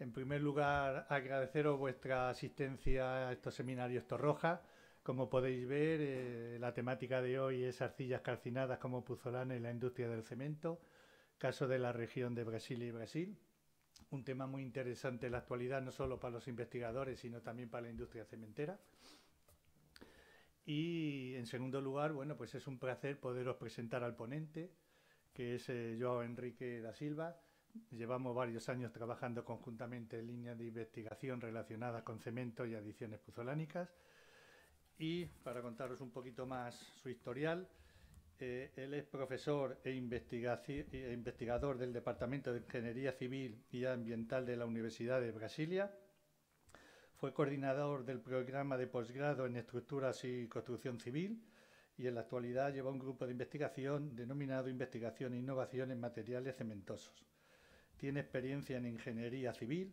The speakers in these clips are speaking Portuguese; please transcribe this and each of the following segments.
En primer lugar, agradeceros vuestra asistencia a estos seminarios Torroja. Como podéis ver, eh, la temática de hoy es arcillas calcinadas como puzolana en la industria del cemento, caso de la región de Brasil y Brasil. Un tema muy interesante en la actualidad, no solo para los investigadores, sino también para la industria cementera. Y en segundo lugar, bueno, pues es un placer poderos presentar al ponente, que es João eh, Joao Enrique da Silva, Llevamos varios años trabajando conjuntamente en líneas de investigación relacionadas con cemento y adiciones puzolánicas. Y para contaros un poquito más su historial, eh, él es profesor e, e, investigador del Departamento de Ingeniería Civil y Ambiental de la Universidad de Brasilia. Fue coordinador del programa de posgrado en Estructuras y Construcción Civil y en la actualidad lleva un grupo de investigación denominado Investigación e Innovación en Materiales Cementosos. Tiene experiencia en ingeniería civil,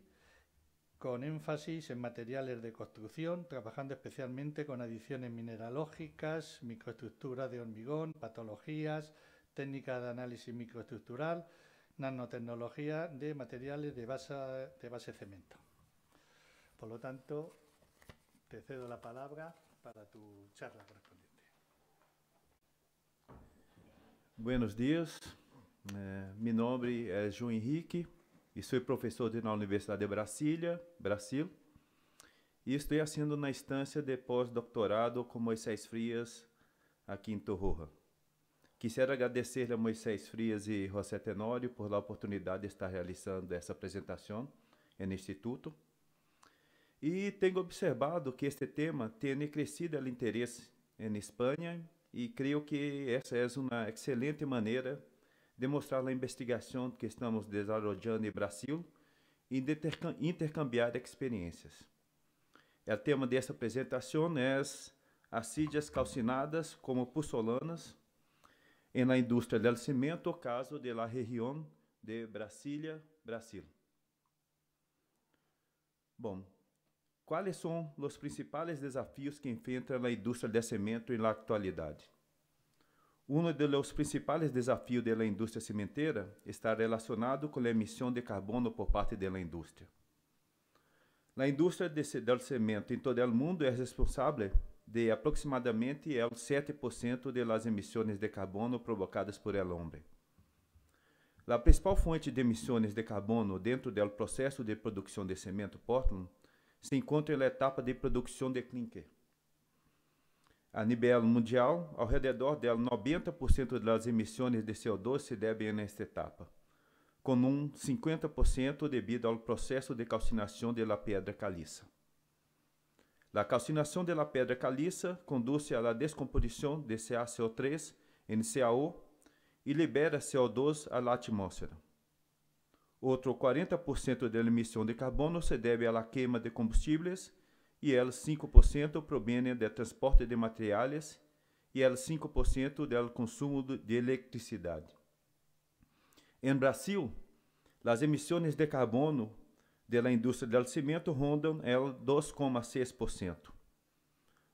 con énfasis en materiales de construcción, trabajando especialmente con adiciones mineralógicas, microestructuras de hormigón, patologías, técnicas de análisis microestructural, nanotecnología de materiales de base, de base cemento. Por lo tanto, te cedo la palabra para tu charla correspondiente. Buenos días. É, meu nome é João Henrique e sou professor na Universidade de Brasília, Brasil. E estou assistindo na instância de pós-doutorado com Moisés Frias aqui em Torroja. Quisera agradecer a Moisés Frias e José Tenório por a oportunidade de estar realizando essa apresentação no Instituto. E tenho observado que este tema tem crescido o interesse na Espanha e creio que essa é uma excelente maneira demonstrar a investigação que estamos desenvolvendo no Brasil e intercambiar experiências. O tema desta apresentação é Assídias calcinadas como pussolanas na indústria do cimento, caso de la região de Brasília, Brasil. Bom, quais são os principais desafios que enfrenta a indústria de cimento na atualidade? Um dos principais desafios da indústria cimenteira está relacionado com a emissão de carbono por parte da indústria. A indústria do cimento em todo o mundo é responsável de aproximadamente 7% das emissões de carbono provocadas por el hombre. A principal fonte de emissões de carbono dentro do processo de produção de cimento Portland se encontra na etapa de produção de clinker. A nível mundial, ao redor dela, 90% das emissões de CO2 se devem nesta etapa, com um 50% devido ao processo de calcinação da pedra caliça. A calcinação da pedra caliça conduz à descomposição de CaCO3 em CaO e libera CO2 à atmosfera. Outro 40% da emissão de carbono se deve à queima de combustíveis e ela 5% é provenha de transporte de materiais e ela 5% do é consumo de eletricidade. Em Brasil, as emissões de carbono da indústria do cimento rondam ela 2,6%.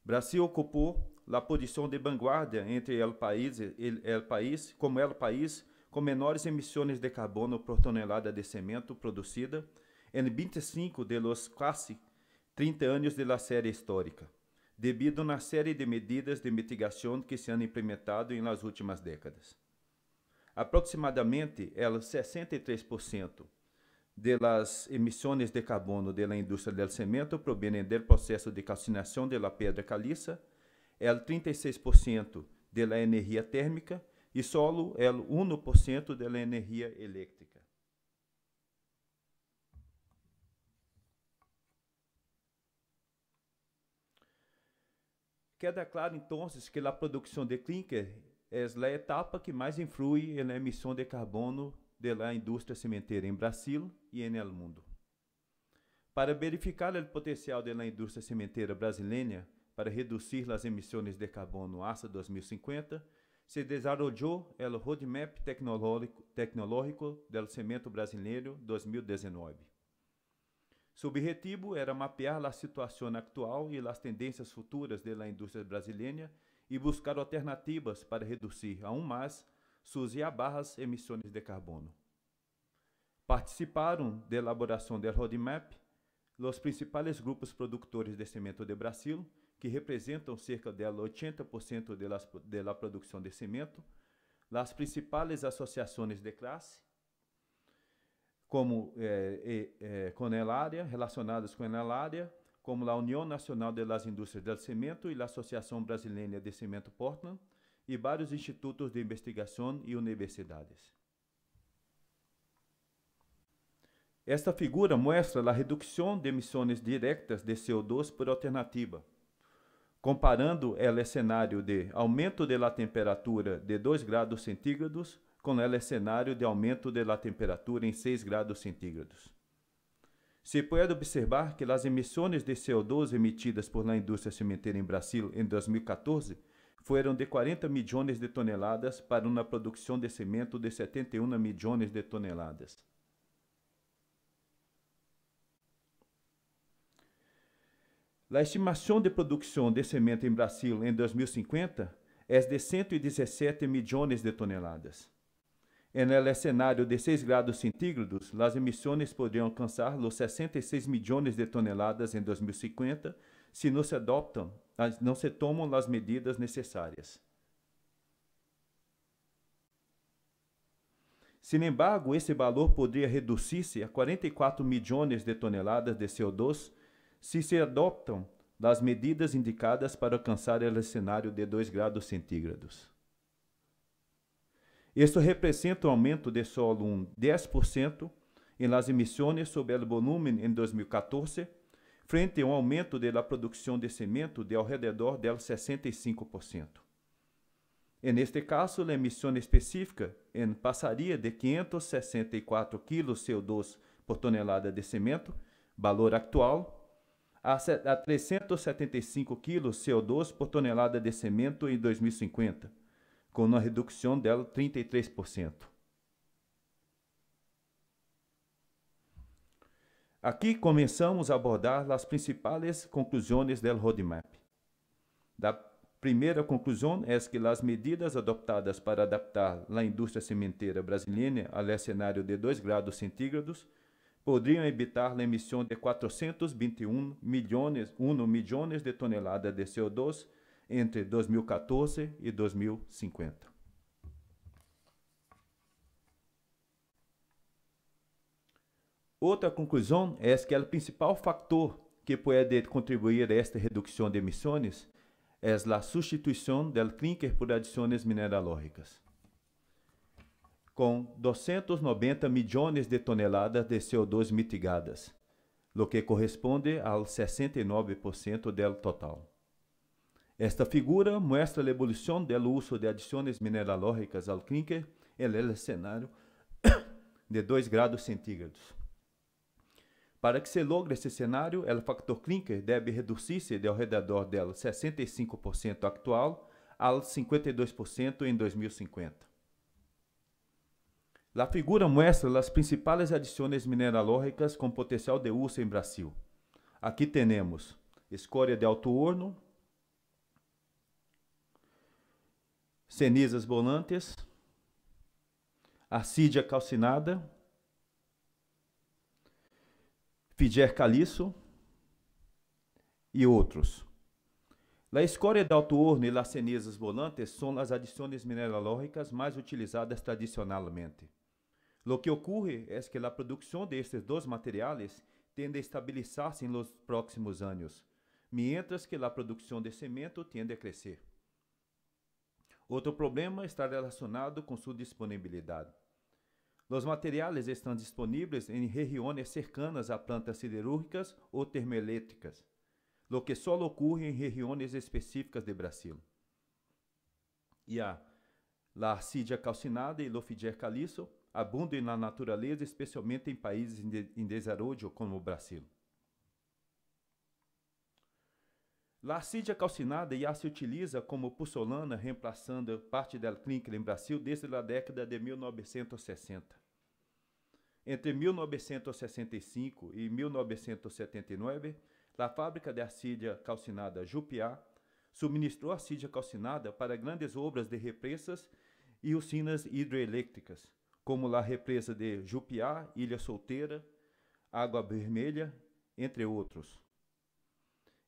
Brasil ocupou a posição de vanguarda entre o país, el, país, como el país com menores emissões de carbono por tonelada de cimento produzida em 25 de los 30 anos de la série histórica, devido a uma série de medidas de mitigação que se han implementado em las últimas décadas. Aproximadamente, el 63% de las de carbono de la industria del cemento provienen del processo de calcinação de la piedra caliza, el 36% de la térmica e solo el 1% de la elétrica. Queda é claro, então, que a produção de clinker é a etapa que mais influi na emissão de carbono da indústria cimenteira em Brasil e no mundo. Para verificar o potencial da indústria cimenteira brasileira para reduzir as emissões de carbono até 2050, se desenvolveu o Roadmap Tecnológico, tecnológico do Cimento Brasileiro 2019. Su objetivo era mapear a situação atual e as tendências futuras da indústria brasileira e buscar alternativas para reduzir aún mais suas e barras emissões de carbono. Participaram da elaboração do roadmap os principais grupos produtores de cimento do Brasil, que representam cerca de 80% da produção de cimento, as principais associações de classe como é, é, Conelária, relacionadas com Conelária, como a União Nacional das Indústrias do Cimento e a Associação Brasileira de Cimento Portland, e vários institutos de investigação e universidades. Esta figura mostra a redução de emissões diretas de CO2 por alternativa, comparando ela cenário de aumento da temperatura de 2 graus centígrados com ela é cenário de aumento de la temperatura em 6 graus centígrados. Se pode observar que as emissões de CO2 emitidas por la indústria cimenteira em Brasil em 2014 foram de 40 milhões de toneladas para uma produção de cimento de 71 milhões de toneladas. A estimação de produção de cimento em Brasil em 2050 é de 117 milhões de toneladas. É, né, em el escenario de 6 grados centígrados, las emissões poderiam alcançar los 66 milhões de toneladas em 2050 se não se adoptan, não se tomam as medidas necessárias. Sin embargo, esse valor poderia reduzir-se a 44 milhões de toneladas de CO2 se se adoptam as medidas indicadas para alcançar o cenário de 2 graus centígrados. Isso representa um aumento de solo um 10% em las emissões sobre o volume em 2014, frente a um aumento da produção de cimento de ao redor del 65%. En este caso, a emissão específica passaria de 564 kg CO2 por tonelada de cimento, valor atual, a 375 kg CO2 por tonelada de cimento em 2050 com uma redução dela 33%. Aqui começamos a abordar as principais conclusões do roadmap. Da primeira conclusão é que as medidas adotadas para adaptar a indústria cimenteira brasileira ao cenário de 2 graus centígrados poderiam evitar a emissão de 421 milhões, 1 milhões de toneladas de CO2 entre 2014 e 2050. Outra conclusão é que é o principal fator que pode contribuir a esta redução de emissões é a substituição do clinker por adições mineralógicas. Com 290 milhões de toneladas de CO2 mitigadas, o que corresponde ao 69% do total. Esta figura mostra a evolução do uso de adições mineralógicas ao clinker em el cenário de 2 graus centígrados. Para que se logre esse cenário, o factor clinker deve reduzir-se de ao redor dela 65% atual a 52% em 2050. A figura mostra as principais adições mineralógicas com potencial de uso em Brasil. Aqui temos escória de alto horno, cenizas bolantes, arcídia calcinada, Fidier Caliço e outros. La escória de alto horno e las cenizas volantes são as adições mineralógicas mais utilizadas tradicionalmente. Lo que ocorre é es que a produção destes dois materiais tende a estabilizar-se nos próximos anos, mientras que a produção de cimento tende a crescer. Outro problema está relacionado com sua disponibilidade. Os materiais estão disponíveis em regiões cercanas a plantas siderúrgicas ou termoelétricas, o que só ocorre em regiões específicas do Brasil. E a Larcídia calcinada e Lofidier caliço abundam na natureza, especialmente em países em desenvolvimento como o Brasil. Lacídia calcinada já se utiliza como pustolana, reemplaçando parte dela clínica em Brasil desde a década de 1960. Entre 1965 e 1979, a fábrica de acídia calcinada Jupiá suministrou acídia calcinada para grandes obras de represas e usinas hidrelétricas, como a represa de Jupiá, Ilha Solteira, Água Vermelha, entre outros.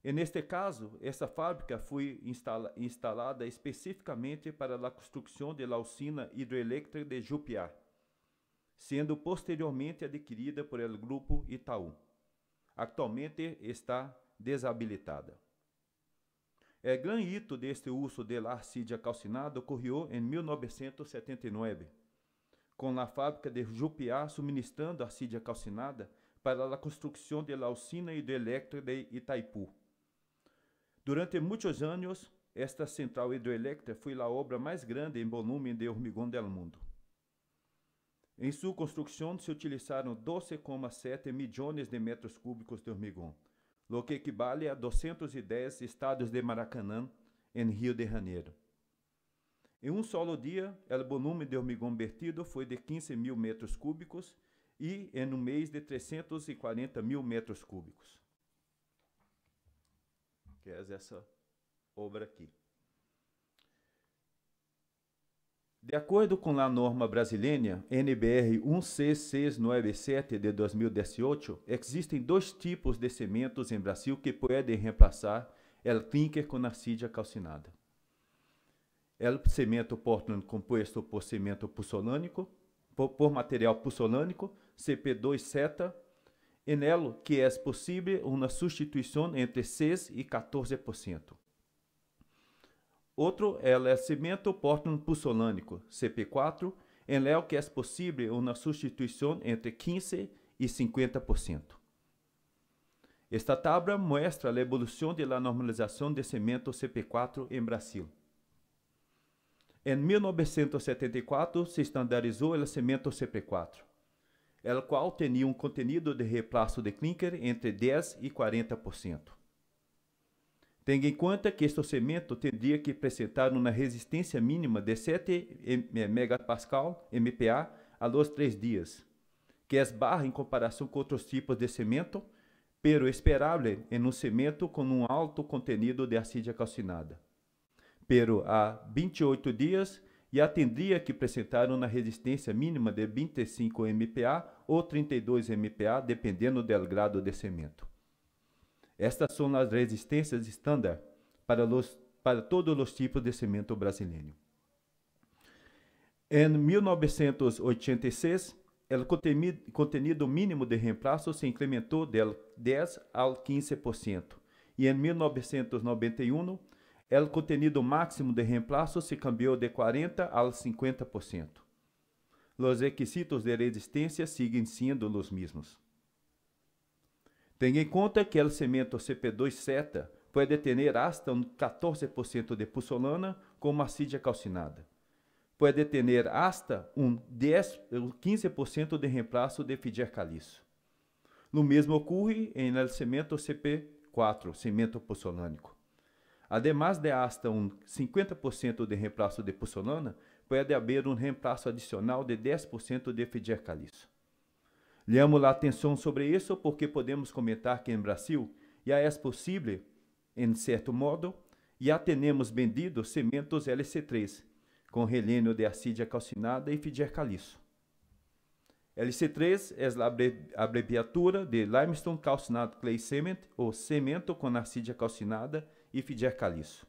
E neste caso, essa fábrica foi instala instalada especificamente para a construção da usina hidroelétrica de Jupiá, sendo posteriormente adquirida por el grupo Itaú. Atualmente está desabilitada. O é, grande hito deste uso de arcídia calcinada ocorreu em 1979, com a fábrica de Jupiá suministrando arcídia calcinada para a construção da usina hidrelétrica de Itaipu. Durante muitos anos, esta central hidroelétrica foi a obra mais grande em volume de hormigão do mundo. Em sua construção se utilizaram 12,7 milhões de metros cúbicos de hormigão, o que equivale a 210 estados de Maracanã, em Rio de Janeiro. Em um solo dia, o volume de hormigão vertido foi de 15 mil metros cúbicos e, em um mês, de 340 mil metros cúbicos que é essa obra aqui. De acordo com a norma brasileira, NBR 16697 de 2018, existem dois tipos de cimentos em Brasil que podem reemplaçar o clinker com arcilla calcinada. O cimento Portland composto por cimento pusolânico, por, por material pusolânico, CP2 seta e nelo que é possível uma substituição entre 6 e 14%. Outro é o cimento portland-pusolânico, CP4, em Léo que é possível uma substituição entre 15% e 50%. Esta tabela mostra a evolução da normalização de cimento CP4 em Brasil. Em 1974, se estandarizou o cimento CP4 el qual tinha um contenido de reemplaço de clinker entre 10 e 40%. Tenha em conta que este cimento teria que apresentar uma resistência mínima de 7 MPa, MPa a los 3 dias, que é barra em comparação com outros tipos de cimento, pero esperável em um cimento com um alto contenido de arcilla calcinada. Pero a 28 dias, e atendia que apresentaram na resistência mínima de 25 MPa ou 32 MPa, dependendo do grado de cimento. Estas são as resistências estándar para, para todos os tipos de cimento brasileiro. Em 1986, o contenido mínimo de reemplaço se incrementou de 10 ao 15%, e em 1991 o contenido máximo de reemplazo se cambiou de 40% a 50%. Os requisitos de resistência siguen sendo os mesmos. Tenha em conta que o cimento CP2 seta pode ter até um 14% de puzzolana com massídia calcinada. Pode ter até um 15% de reemplazo de fidir caliço. O mesmo ocorre em el cimento CP4, cimento puzzolânico. Ademais de hasta um 50% de reemplazo de pozolana, pode haver um reemplazo adicional de 10% de federcaliço. Leamos a atenção sobre isso porque podemos comentar que em Brasil já é possível, em certo modo, já temos vendido cimentos LC3 com relênio de acídia calcinada e federcaliço. LC3 é a abreviatura de Limestone Calcinado Clay Cement ou Cemento com Acídia Calcinada e fizer caliço.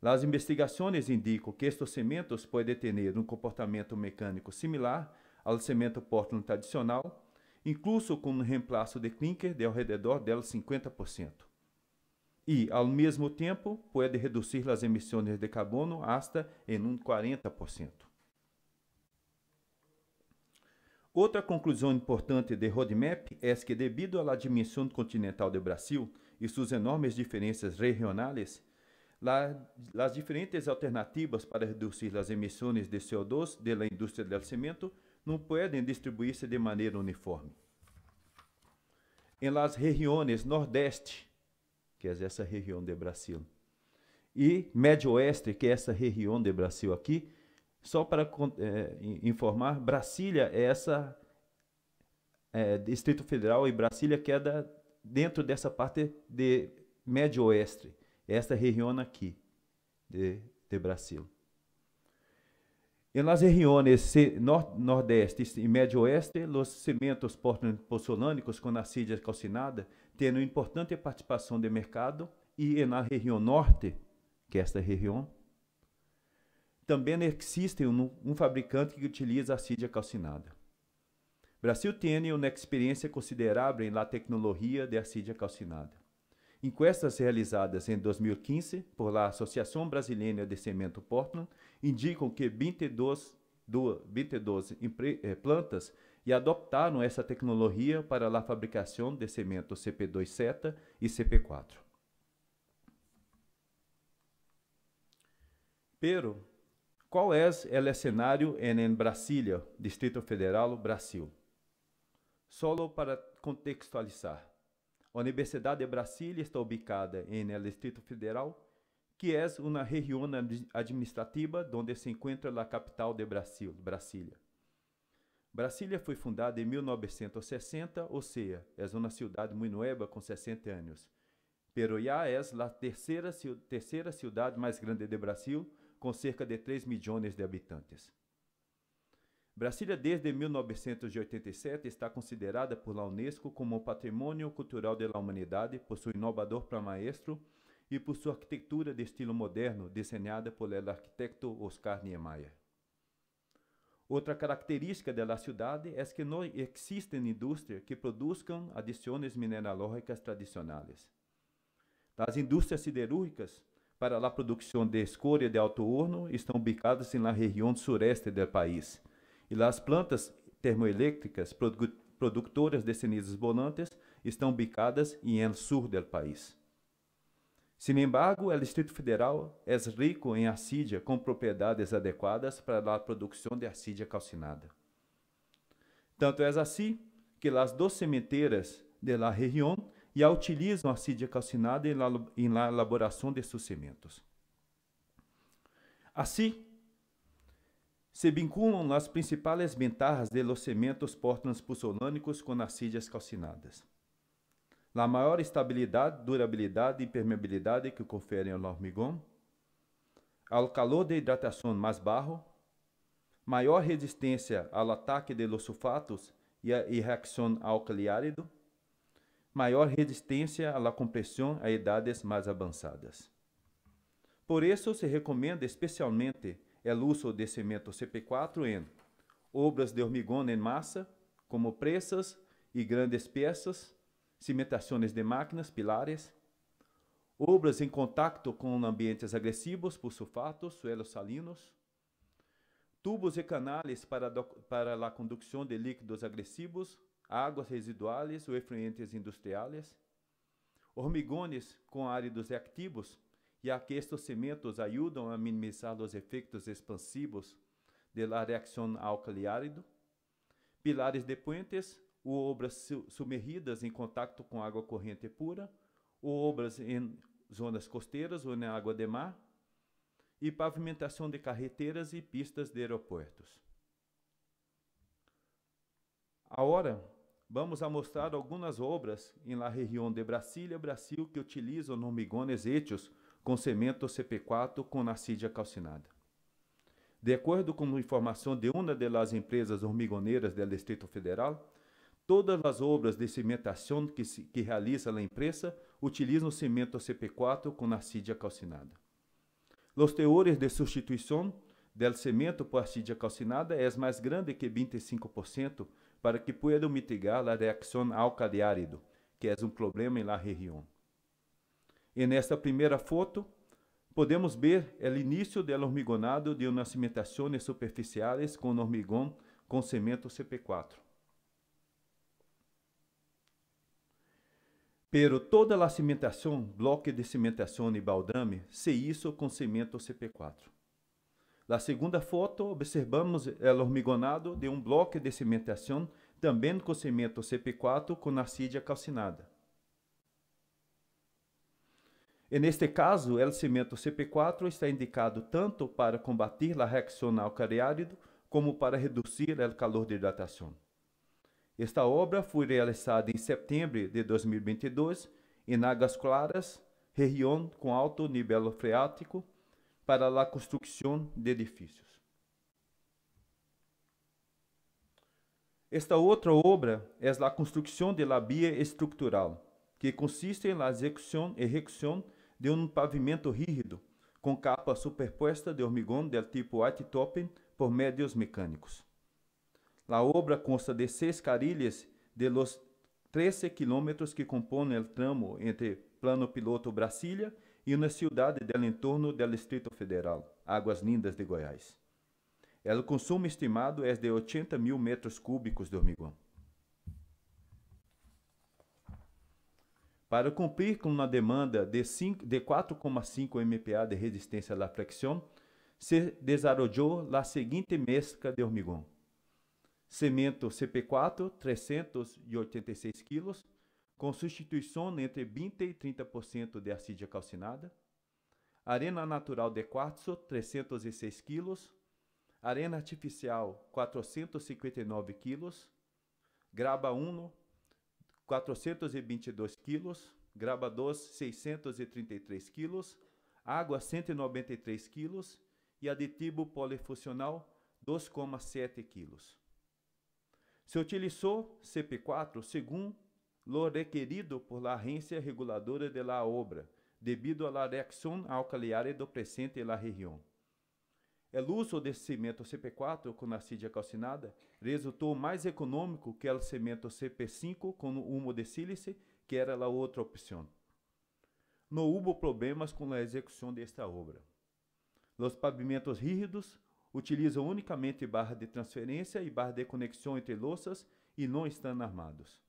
As investigações indicam que estes cementos podem ter um comportamento mecânico similar ao cimento portland tradicional, incluso com um reemplaço de clinker de ao redor dela 50%. E, ao mesmo tempo, pode reduzir as emissões de carbono hasta em um 40%. Outra conclusão importante de roadmap é que, devido à dimensão continental do Brasil, e suas enormes diferenças regionais, as diferentes alternativas para reduzir as emissões de CO2 da indústria do cimento não podem distribuir-se de maneira uniforme. Em las regiões Nordeste, que é essa região de Brasil, e Médio Oeste, que é essa região de Brasil aqui, só para eh, informar, Brasília é essa, eh, Distrito Federal e Brasília que é da, dentro dessa parte de Médio Oeste, esta região aqui de, de Brasil. E nas regiões nor, Nordeste e Médio Oeste, os cimentos porcelânicos com arcilha calcinada têm uma importante participação de mercado e na região Norte, que é esta região, também existe um, um fabricante que utiliza arcilha calcinada. Brasil tem uma experiência considerável na tecnologia de acídia calcinada. Encuestas realizadas em 2015 por la Associação Brasileira de Cimento Portland indicam que 22, 22 eh, plantas e adotaram essa tecnologia para a fabricação de cimento CP2 seta e CP4. Pero, qual é o é cenário em Brasília, Distrito Federal, Brasil? Solo para contextualizar. A Universidade de Brasília está ubicada em Distrito Federal, que é uma região administrativa onde se encontra a capital de Brasil, Brasília. Brasília foi fundada em 1960, ou seja, é uma cidade muito nova com 60 anos. Pero já é a terceira, terceira cidade mais grande do Brasil, com cerca de 3 milhões de habitantes. Brasília, desde 1987, está considerada pela Unesco como Patrimônio Cultural da Humanidade por seu inovador plamaestro e por sua arquitetura de estilo moderno, desenhada pelo arquiteto Oscar Niemeyer. Outra característica da cidade é que não existem indústrias que produzam adições mineralógicas tradicionais. As indústrias siderúrgicas para a produção de escória de alto horno estão ubicadas na região sureste do país, e lá as plantas termoelétricas produ de cenizas volantes estão ubicadas em el sur del país. Sin embargo, o Distrito Federal é rico em arcídia com propriedades adequadas para a produção de arcídia calcinada. Tanto é assim que as duas sementeiras de la região já utilizam a arcídia calcinada em la, em la elaboração de seus cimentos. Assim, se vinculam as principais ventajas de los cementos por com arcillas calcinadas. Na maior estabilidade, durabilidade e permeabilidade que conferem ao hormigão, ao calor de hidratação mais barro, maior resistência ao ataque de los sulfatos e à reação árido, maior resistência à compressão a idades mais avançadas. Por isso, se recomenda especialmente é uso de cemento CP4 em obras de hormigão em massa, como pressas e grandes peças, cimentações de máquinas, pilares, obras em contato com ambientes agressivos por sulfatos, suelos salinos, tubos e canais para, para a condução de líquidos agressivos, águas residuais ou efluentes industriais, hormigones com áridos activos já que estes cimientos ajudam a minimizar os efeitos expansivos da reação reacción árido Pilares de puentes ou obras submergidas em contato com água corrente pura, ou obras em zonas costeiras ou na água de mar, e pavimentação de carreteras e pistas de aeroportos. Agora, vamos a mostrar algumas obras em la região de Brasília, Brasil, que utilizam hormigones hechos com cemento CP4 com nascídia calcinada. De acordo com informação de uma das empresas hormigoneiras do Distrito Federal, todas as obras de cimentação que, se, que realiza a empresa utilizam cimento CP4 com nascídia calcinada. Os teores de substituição do cimento por arcídia calcinada é mais grande que 25% para que possam mitigar a reação alcaliárido, que é um problema em la região. E nesta primeira foto, podemos ver o início do hormigonado de uma cimentações superficiais com hormigão com cimento CP4. Pero toda a cimentação, bloco de cimentação e baldrame, se isso com cimento CP4. Na segunda foto, observamos o hormigonado de um bloco de cimentação também com cimento CP4 com arcilla calcinada. E neste caso, o cimento CP4 está indicado tanto para combater a reação ao cariárido como para reduzir o calor de hidratação. Esta obra foi realizada em setembro de 2022 em Águas Claras, região com alto nível freático, para a construção de edifícios. Esta outra obra é a construção de la via estrutural, que consiste na execução e execução de um pavimento rígido, com capa superposta de hormigão del tipo white topping por médios mecânicos. A obra consta de seis carilhas de los 13 quilômetros que compõem o tramo entre Plano Piloto Brasília e uma cidade del entorno del Distrito Federal, Águas Lindas de Goiás. O consumo estimado é de 80 mil metros cúbicos de hormigão. Para cumprir com uma demanda de, de 4,5 MPa de resistência à flexão, se desarrollou a seguinte mescla de hormigão. Cimento CP4, 386 kg, com substituição entre 20 e 30% de arcídia calcinada. Arena natural de quartzo, 306 kg. Arena artificial, 459 kg. Graba 1, 422 quilos, grabados 633 quilos, água 193 quilos e aditivo polifuncional 2,7 quilos. Se utilizou CP4 segundo lo requerido por la agência reguladora de la obra, devido à la reacción alcaliare do presente la região. É luz desse cimento CP4 com acídia calcinada resultou mais econômico que o cimento CP5 com humo de sílice, que era a outra opção. Não houve problemas com a execução desta obra. Os pavimentos rígidos utilizam unicamente barra de transferência e barra de conexão entre louças e não estão armados.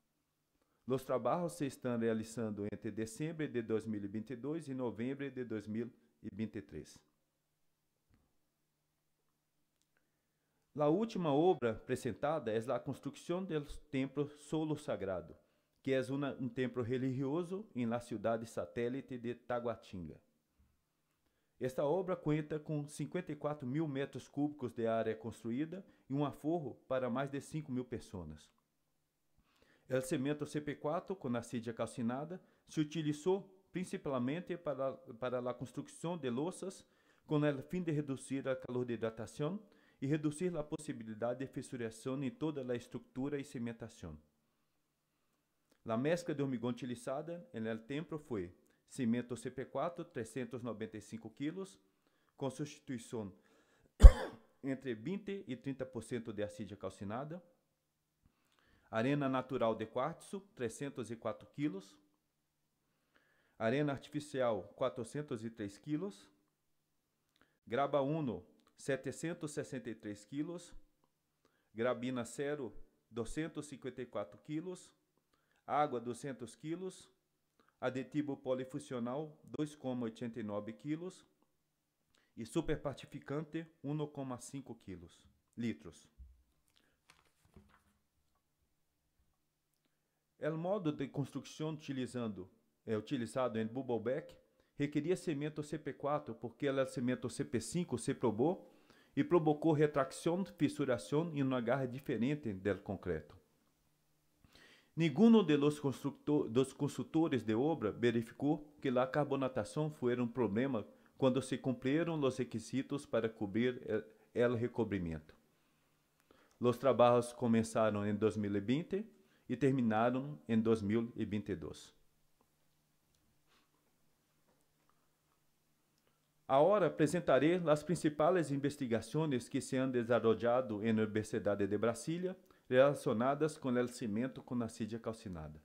Os trabalhos se estão realizando entre dezembro de 2022 e novembro de 2023. La última obra apresentada é a construção do templo solo sagrado, que é um templo religioso em la cidade satélite de Taguatinga. Esta obra cuenta com 54 mil metros cúbicos de área construída e um aforro para mais de 5 mil pessoas. O cimento CP4, com a sídia calcinada, se utilizou principalmente para, para a construção de louças, com o fim de reduzir a calor de hidratação e reduzir a possibilidade de fissuração em toda a estrutura e cimentação. A mescla de hormigão utilizada em el templo foi cimento CP4 395 kg, com substituição entre 20 e 30% de acide calcinada, arena natural de quartzo 304 quilos, arena artificial 403 quilos, graba uno 763 quilos, grabina 0, 254 quilos, água 200 quilos, aditivo polifuncional 2,89 quilos e superpartificante 1,5 quilos, litros. É o modo de construção utilizando, é utilizado em Bubblebeck requeria cemento CP4, porque ela cemento CP5, se probou, e provocou retração, fissuração e uma garra diferente do concreto. Nenhum dos, dos consultores de obra verificou que a carbonatação foi um problema quando se cumpriram os requisitos para cobrir o recobrimento. Os trabalhos começaram em 2020 e terminaram em 2022. Agora apresentarei as principais investigações que se han desarrollado en Universidade de Brasília, relacionadas com o cimento com arcilla calcinada.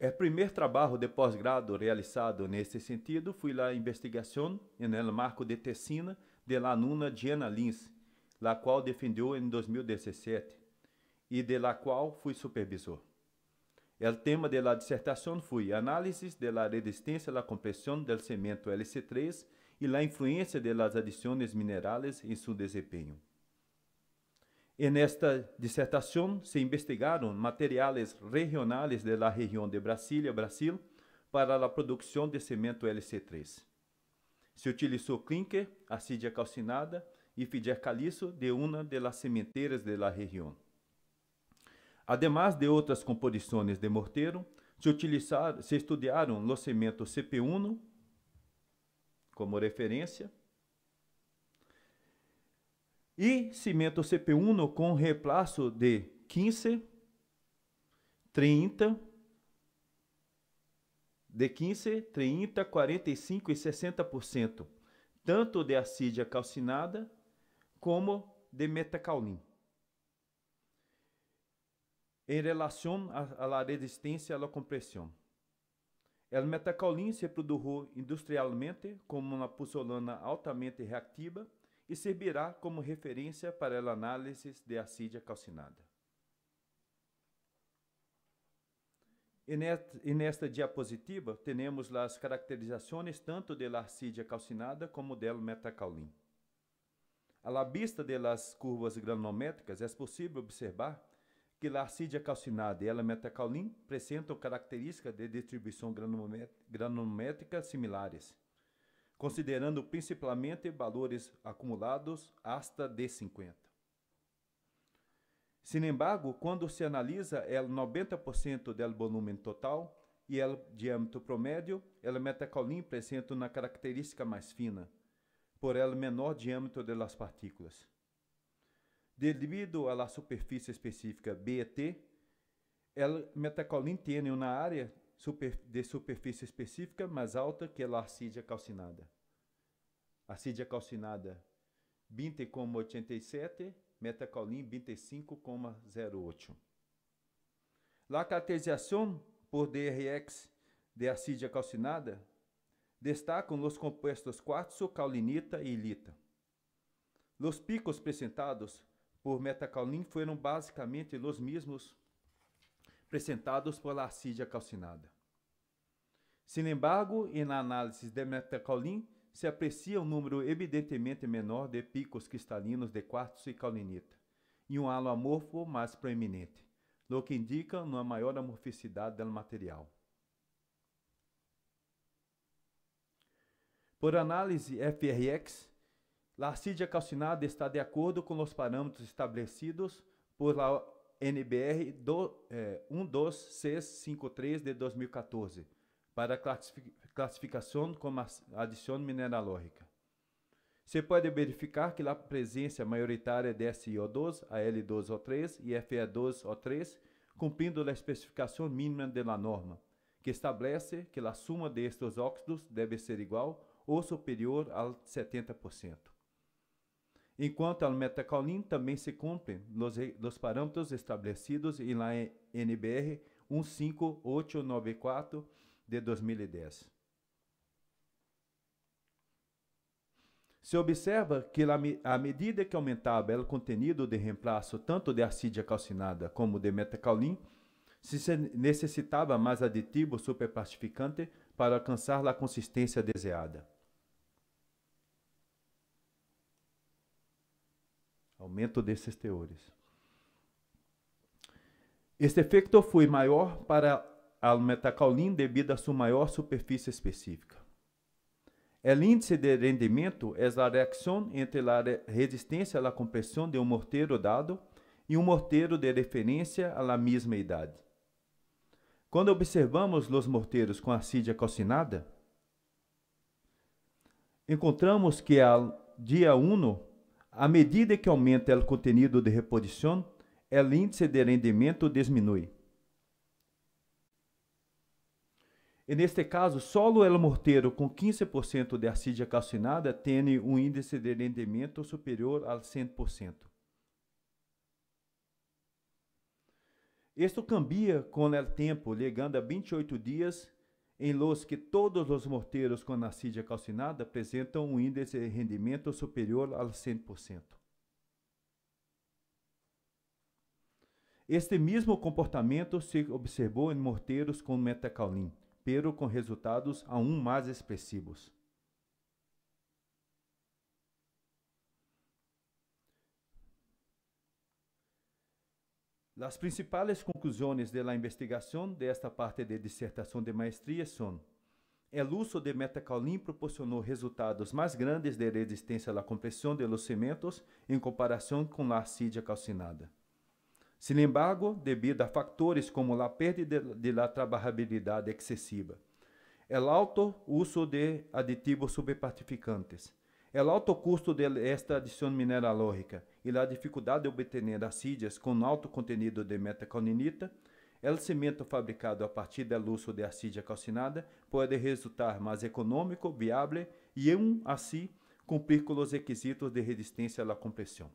o primeiro trabalho de pós pós-grado realizado nesse sentido foi a investigação en marco de Tesina de la Nuna Diana Lins, la qual defendeu em 2017 e de la fui supervisor. O tema da dissertação foi Análise da resistência à compressão do cimento LC3 e la influência das adições minerais em seu desempenho. En esta dissertação, se investigaram materiales regionais de la de Brasília, Brasil, para la produção de cemento LC3. Se utilizou clinker, arcilla calcinada e fider de uma de las cementeras de la região. Ademais de outras composições de morteiro, se, estudaram se cimento CP1 como referência. E cimento CP1 com reemplaço de 15, 30, de 15, 30, 45 e 60%, tanto de acídia calcinada como de metacaulim em relação à resistência à compressão. O metacaolin se produziu industrialmente como uma pozolana altamente reativa e servirá como referência para a análise de acídia calcinada. E nesta diapositiva, temos as caracterizações tanto da arcídia calcinada como do metacaolin. À vista das curvas granulométricas, é possível observar que Lacidia calcinada e ela metacaulin apresentam características de distribuição granulométrica similares, considerando principalmente valores acumulados hasta de 50. Sin embargo, quando se analisa 90% do volume total e diâmetro promédio, ela metacaulin apresenta uma característica mais fina, por ela menor diâmetro das partículas. Devido à superfície específica (BET), el metacolin tem uma né, área super, de superfície específica mais alta que é a arcídia calcinada. Arcídia calcinada 20,87, metacolin 25,08. Na caracterização por DRX de arcídia calcinada destacam os compostos quartzo, caulinita e ilita. Os picos apresentados por Metacalnin foram basicamente os mesmos apresentados pela arcídia Calcinada. Sin embargo, em na análise de Metacalnin, se aprecia um número evidentemente menor de picos cristalinos de quartzo e caulinita e um halo amorfo mais proeminente, o que indica uma maior amorficidade do material. Por análise FRX, Lacídia calcinada está de acordo com os parâmetros estabelecidos por la NBR é, 12653 de 2014 para classificação como adição mineralógica. Se pode verificar que a presença maioritária de SiO2, Al2O3 e Fe2O3 cumprindo a especificação mínima da norma, que estabelece que a suma destes óxidos deve ser igual ou superior a 70% enquanto a metacalina também se cumpre nos, nos parâmetros estabelecidos em NBR 15894 de 2010. Se observa que, à medida que aumentava o contenido de reemplaço tanto de acídia calcinada como de metacalin, se necessitava mais aditivo superplastificante para alcançar a consistência desejada. aumento desses teores. Este efeito foi maior para a metacaolina devido à sua maior superfície específica. O índice de rendimento é a reação entre a resistência à compressão de um morteiro dado e um morteiro de referência à mesma idade. Quando observamos os morteiros com acídia calcinada, encontramos que ao dia 1 à medida que aumenta o contenido de reposição, o índice de rendimento diminui. E neste caso, solo el morteiro com 15% de arcídia calcinada tem um índice de rendimento superior a 100%. Isto cambia com o tempo, chegando a 28 dias em los que todos os morteiros com nascida calcinada apresentam um índice de rendimento superior a 100%. Este mesmo comportamento se observou em morteiros com metacalin, pero com resultados aún mais expressivos. Las principales conclusiones de la investigación de esta parte de disertación de maestría son: el uso de metacaolín proporcionó resultados más grandes de resistencia a la compresión de los cementos en comparación con la arcilla calcinada. Sin embargo, debido a factores como la pérdida de la trabajabilidad excesiva, el alto uso de aditivos subpartificantes, El é alto custo de esta adición mineralógica e a dificuldade de obtener acídias né, com alto contenido de metacaninita, o cimento fabricado a partir da uso de acídia calcinada pode resultar mais econômico, viável e, um, assim, cumprir com os requisitos de resistência à compressão.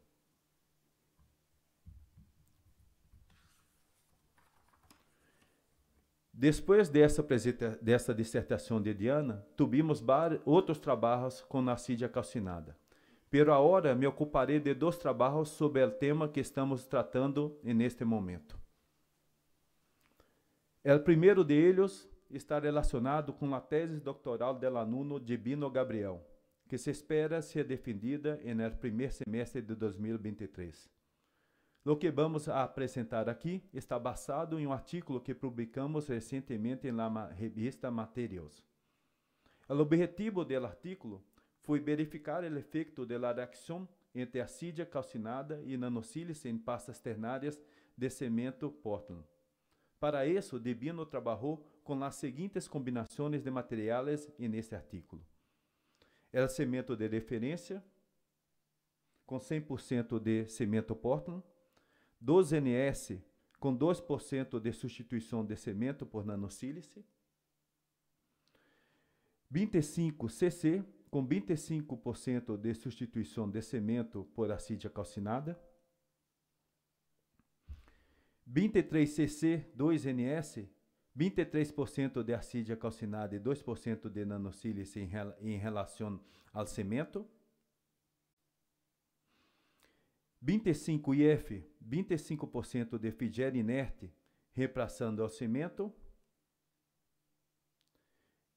Depois dessa, dessa dissertação de Diana, tivemos outros trabalhos com Nacídia Calcinada. Pero agora me ocuparei de dois trabalhos sobre o tema que estamos tratando neste momento. O primeiro deles está relacionado com a tese doctoral del aluno Divino Gabriel, que se espera ser defendida no primeiro semestre de 2023. O que vamos apresentar aqui está baseado em um artigo que publicamos recentemente na revista Materials. O objetivo do artigo foi verificar o efeito da reação entre acídia calcinada e nanocílice em pastas ternárias de cimento Portland. Para isso, Debino trabalhou com as seguintes combinações de materiais neste artigo. Era é cimento de referência, com 100% de cimento Portland, 12NS com 2% de substituição de cemento por nanosílice. 25CC com 25% de substituição de cemento por acídia calcinada. 23CC 2NS, 23% de acídia calcinada e 2% de nanosílice em, rel em relação ao cimento. 25 IF, 25% de figéria inerte reemplaçando ao cimento.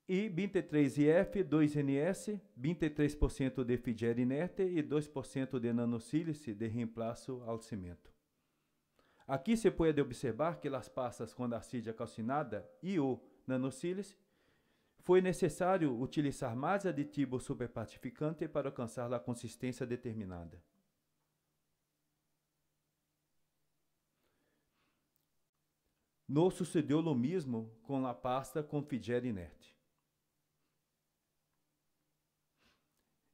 E 23 IF, 2 NS, 23% de figéria inerte e 2% de nanosílice de reemplaço ao cimento. Aqui se pode observar que nas pastas com arcídia calcinada e o nanosílice foi necessário utilizar mais aditivo superpartificante para alcançar a consistência determinada. Não sucedeu o mesmo com a pasta com Configere inerte.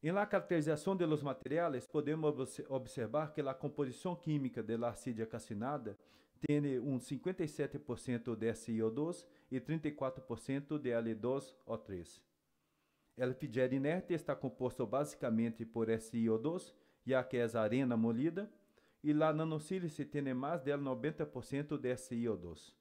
Em la caracterização de los materiales, podemos observar que a composição química de la arcilla calcinada tem um 57% de SiO2 e 34% de l 2 o 3 El figel inerte está composto basicamente por SiO2, já que é arena molida, e la nanocílice tem mais de 90% de SiO2.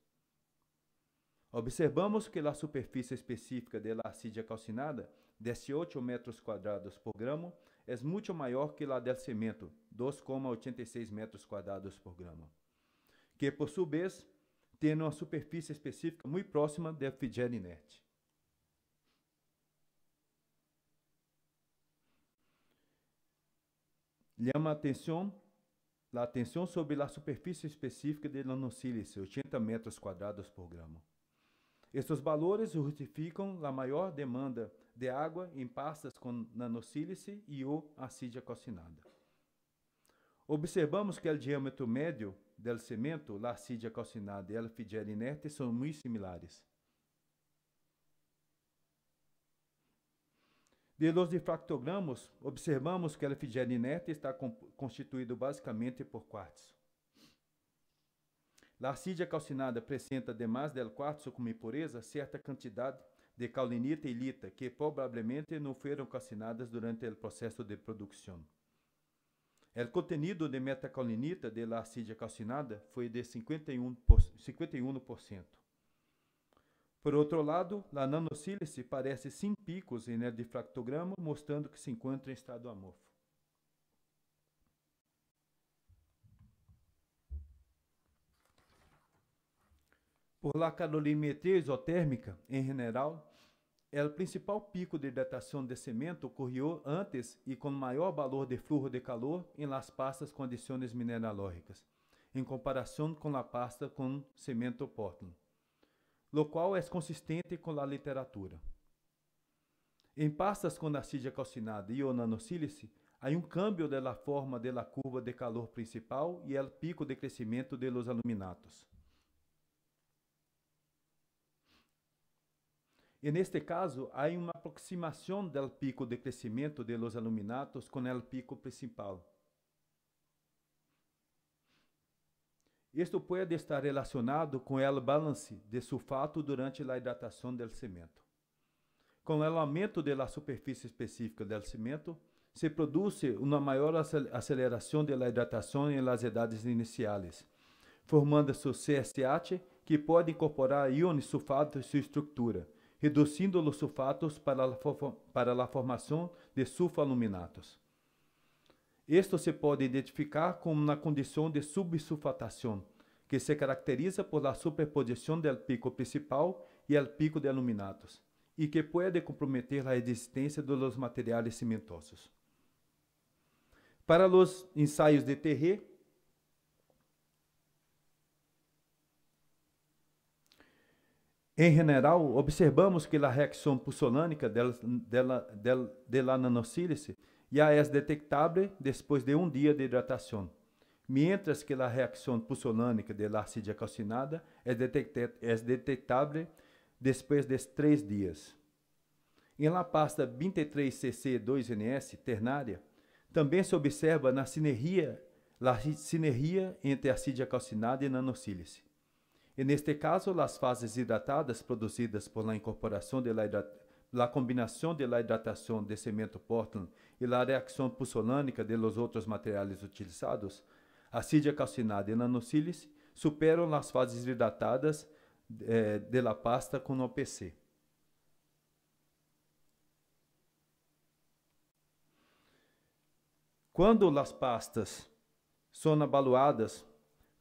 Observamos que a superfície específica da lacídia calcinada, de 18 metros quadrados por gramo, é muito maior que a del cimento, 2,86 metros quadrados por gramo, que por sua vez tem uma superfície específica muito próxima da figela inerte. a atenção a atenção sobre a superfície específica de lanocílice, 80 metros quadrados por gramo. Estes valores justificam a maior demanda de água em pastas com nanosílice e ou acídia calcinada. Observamos que o diâmetro médio do cimento, a acídia calcinada e a fidel inerte são muito similares. De los difractogramos, observamos que a fidel inerte está constituído basicamente por quartzo. Larcídia calcinada apresenta, además del quartzo como impureza, certa quantidade de caulinita e lita, que provavelmente não foram calcinadas durante o processo de produção. O contenido de metacaulinita de larcídia calcinada foi de 51%. Por, 51%. Por outro lado, a nanosílice parece sim picos em difractograma, mostrando que se encontra em estado amorfo. Por lá, calorimetria isotérmica, em general, é o principal pico de hidratação de cimento ocorreu antes e com maior valor de fluxo de calor em las pastas condições mineralógicas, em comparação com a pasta com cimento Portland, lo qual é consistente com a literatura. Em pastas com arcilla calcinada e ou nanosílice, há um câmbio da forma da curva de calor principal e o pico de crescimento de los aluminatos. E neste caso, há uma aproximação do pico de crescimento de los aluminatos com o pico principal. Isto pode estar relacionado com o balance de sulfato durante a hidratação do cimento. Com o aumento da superfície específica do cimento, se produz uma maior aceleração da hidratação em las idades iniciais, formando-se o CSH, que pode incorporar íons sulfato em sua estrutura, reduzindo os sulfatos para a, para a formação de sulfaluminatos. Isto se pode identificar como na condição de subsulfatação, que se caracteriza por a superposição do pico principal e do pico de aluminatos, e que pode comprometer a resistência dos materiais cimentosos. Para os ensaios de terreno, Em general, observamos que a reação pusolânica dela, de la nanocílice já é detectável depois de um dia de hidratação, mientras que a reação pusolânica de la arcilla calcinada é, é detectável depois de três dias. Em la pasta 23cc2NS ternária, também se observa na sinergia, la sinergia entre arcídia calcinada e nanocílice. E neste caso, as fases hidratadas produzidas por la incorporação de la, la combinação de la hidratação de cimento Portland e la reação pusolânica de los outros materiais utilizados, a sídia calcinada e nanosílice superam as fases hidratadas eh, de la pasta com OPC. Quando as pastas são abaluadas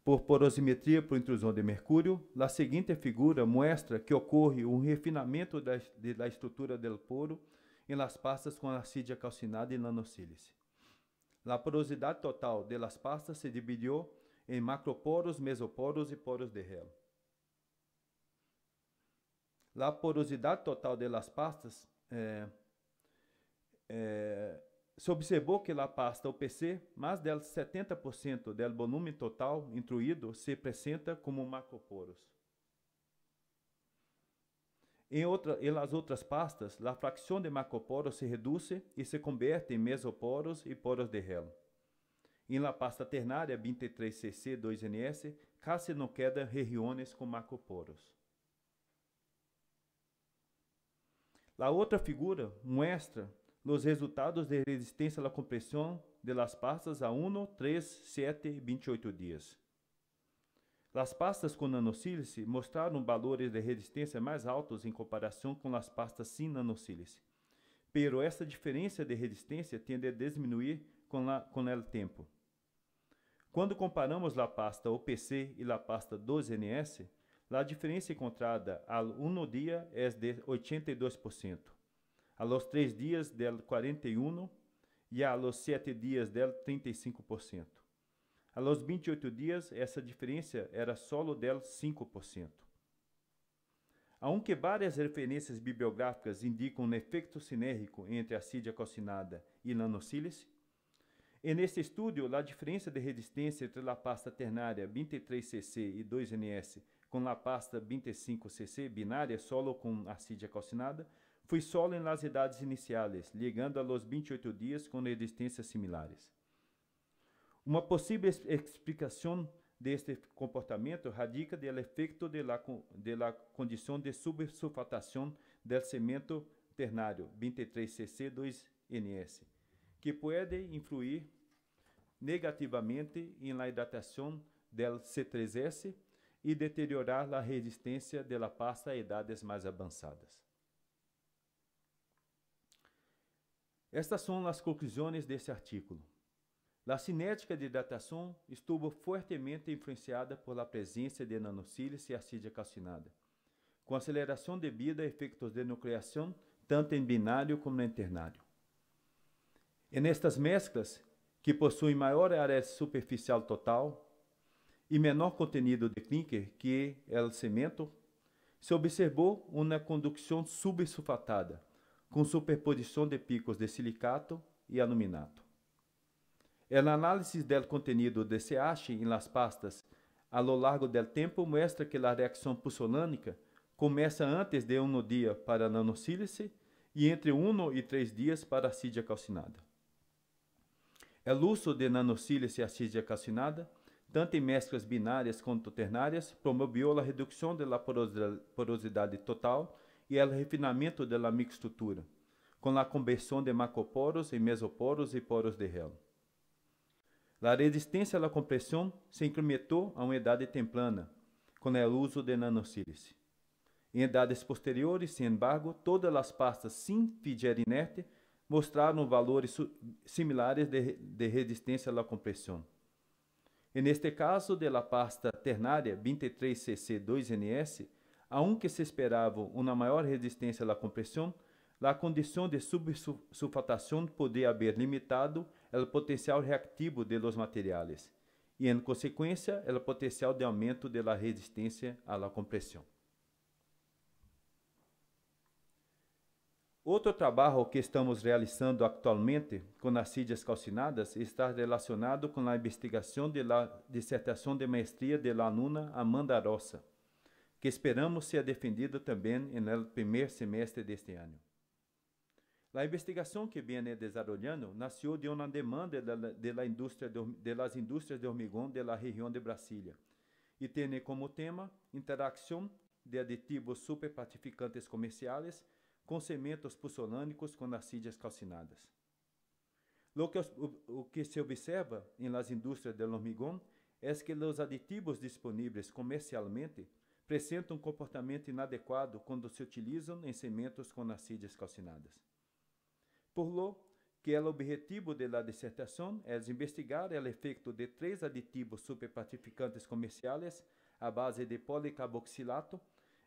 por porosimetria por intrusão de mercúrio, a seguinte figura mostra que ocorre um refinamento da, de, da estrutura do poro em las pastas com arcídia calcinada e nanocílice. A porosidade total de las pastas se dividiu em macroporos, mesoporos e poros de relo. A porosidade total de las pastas é, é se observou que na pasta OPC, mais del 70% do volume total intruído se apresenta como macroporos. Em, outra, las outras pastas, a fração de macroporos se reduz e se converte em mesoporos e poros de relo. Em la pasta ternária 23cc2ns, casi não queda regiões com macroporos. A outra figura mostra nos resultados de resistência à compressão de las pastas a 1, 3, 7 e 28 dias. As pastas com nanocílice mostraram valores de resistência mais altos em comparação com as pastas sem nanocílice, pero essa diferença de resistência tende a diminuir com, la, com o tempo. Quando comparamos a pasta OPC e a pasta 12 ns a diferença encontrada ao 1 dia é de 82%. A los três dias del 41 e a los sete dias del 35%. A los 28 dias, essa diferença era solo del 5%. Aunque várias referências bibliográficas indicam um efeito sinérgico entre acídia calcinada e nanosílice, e neste estudo, a diferença de resistência entre a pasta ternária 23cc e 2ns com a pasta 25cc binária solo com acídia calcinada Fui solo nas las iniciais, iniciales, llegando a los 28 dias com resistências similares. Uma possível explicação deste comportamento radica no efeito de la, condição de subsulfatação do cimento ternário 23CC2NS, que pode influir negativamente em la hidratação del C3S e deteriorar a resistência de la pasta a idades mais avançadas. Estas são as conclusões desse artículo. A cinética de hidratação estuvo fortemente influenciada pela presença de nanocílios e acídia calcinada, com aceleração debida a efeitos de nucleação tanto em binário como em ternário. E é nestas mesclas, que possuem maior área superficial total e menor contenido de clinker que o cimento, se observou uma condução subsulfatada, com superposição de picos de silicato e aluminato. É a análise do contenido de se em las pastas ao longo largo del tempo mostra que a reação pulsolânica começa antes de um dia para a nanosílice e entre 1 e 3 dias para a calcinada. É o uso de nanosílice e sídia calcinada, tanto em mesclas binárias quanto ternárias, promoveu a redução da porosidade total e el refinamento de la mixtura, com la conversão de macroporos e mesoporos e poros de gel. La resistência a la se incrementou a uma idade templana, com el uso de nanocílice. Em idades posteriores, sem embargo, todas as pastas sim fidgerinerte mostraram valores similares de, de, resistência à compressão. E neste caso, da pasta ternária 23cc2ns, aunque se esperava uma maior resistência à compressão, a condição de subsulfatação podia haver limitado o potencial reativo de los materiales e, em consequência, o potencial de aumento de la resistência à la compressão. Outro trabalho que estamos realizando atualmente com as calcinadas está relacionado com a investigação da dissertação de maestria de la aluna Amanda Rossa que esperamos seja defendida também no primeiro semestre deste ano. A investigação que vem né, desarrollando nasceu de uma demanda de, la industria de, de indústrias de hormigão da região de Brasília e tem né, como tema interação de aditivos superpartificantes comerciais com cementos pulsolânicos com nascidas calcinadas. Lo que, o, que se observa em las indústrias de hormigón é que os aditivos disponíveis comercialmente Presentam um comportamento inadequado quando se utilizam em sementes com nascidas calcinadas. Por lo que o objetivo da dissertação é investigar o efeito de três aditivos superpacificantes comerciais à base de policarboxilato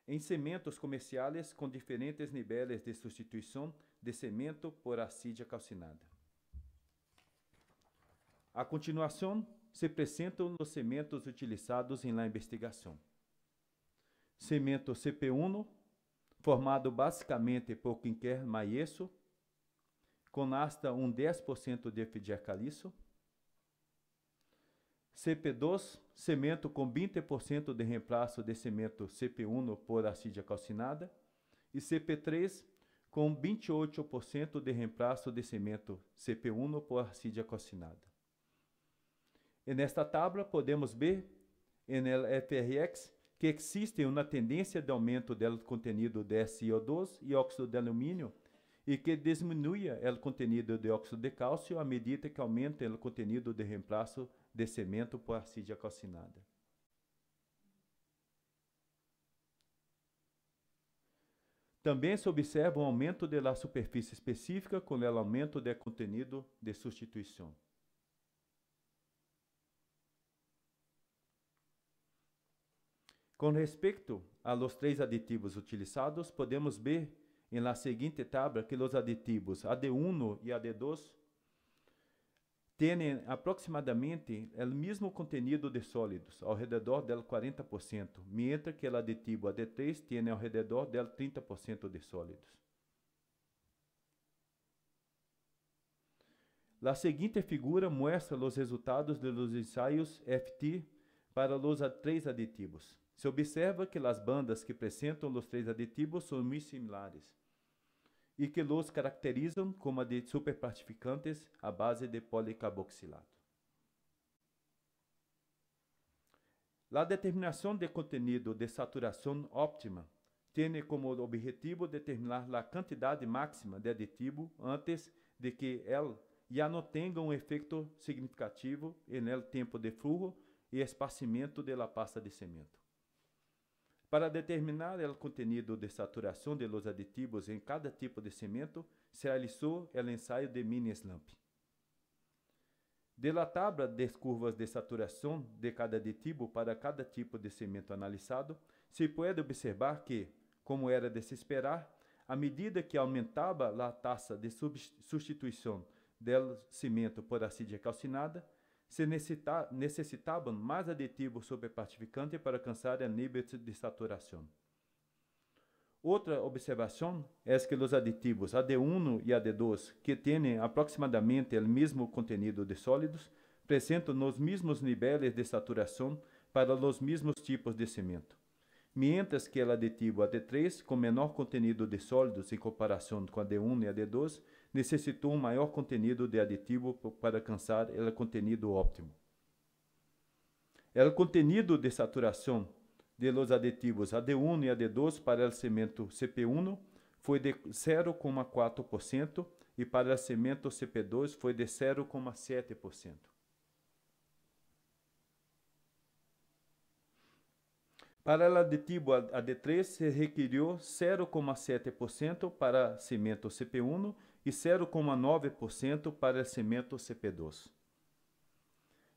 em sementes comerciais com diferentes níveis de substituição de cimento por acídia calcinada. A continuação, se apresentam os cimentos utilizados em la investigação cimento CP1, formado basicamente por quinquer maieso, com hasta um 10% de FDR CP2, cimento com 20% de reemplaço de cimento CP1 por arcídia calcinada. E CP3, com 28% de reemplaço de cimento CP1 por arcídia calcinada. E nesta tabla podemos ver, em FRX, que existem uma tendência de aumento do contenido de CO2 e óxido de alumínio e que diminuia o contenido de óxido de cálcio à medida que aumenta o contenido de reemplaço de cimento por arcilla calcinada. Também se observa um aumento da superfície específica com o aumento do contenido de substituição. Com respecto aos três aditivos utilizados, podemos ver em la seguinte tabla que os aditivos AD1 e AD2 têm aproximadamente o mesmo contenido de sólidos, ao redor del 40%, mientras que o aditivo AD3 tem ao redor del 30% de sólidos. La seguinte figura mostra os resultados de los ensaios FT para os três aditivos. Se observa que as bandas que apresentam os três aditivos são muito similares e que os caracterizam como de superpartificantes à base de policarboxilato. A determinação de conteúdo de saturação óptima tem como objetivo determinar a quantidade máxima de aditivo antes de que ela já não tenha um efeito significativo no tempo de flujo e esparcimento da pasta de cimento. Para determinar o contenido de saturação de los aditivos em cada tipo de cimento, se realizou o ensaio de mini-slamp. De la tabla de curvas de saturação de cada aditivo para cada tipo de cimento analisado, se pode observar que, como era de se esperar, à medida que aumentava a taxa de substituição do cimento por acide calcinada, se necessitavam mais aditivos sobre para alcançar o nível de saturação. Outra observação é que os aditivos AD1 e AD2, que têm aproximadamente o mesmo contenido de sólidos, apresentam os mesmos níveis de saturação para os mesmos tipos de cimento. Mientras que o aditivo AD3, com menor contenido de sólidos em comparação com AD1 e AD2, necessitou um maior contenido de aditivo para alcançar o contenido óptimo. O contenido de saturação de los aditivos AD1 e AD2 para o cimento CP1 foi de 0,4% e para o cimento CP2 foi de 0,7%. Para o aditivo AD3 se requeriu 0,7% para cimento CP1 e 0,9% para cimento CP2.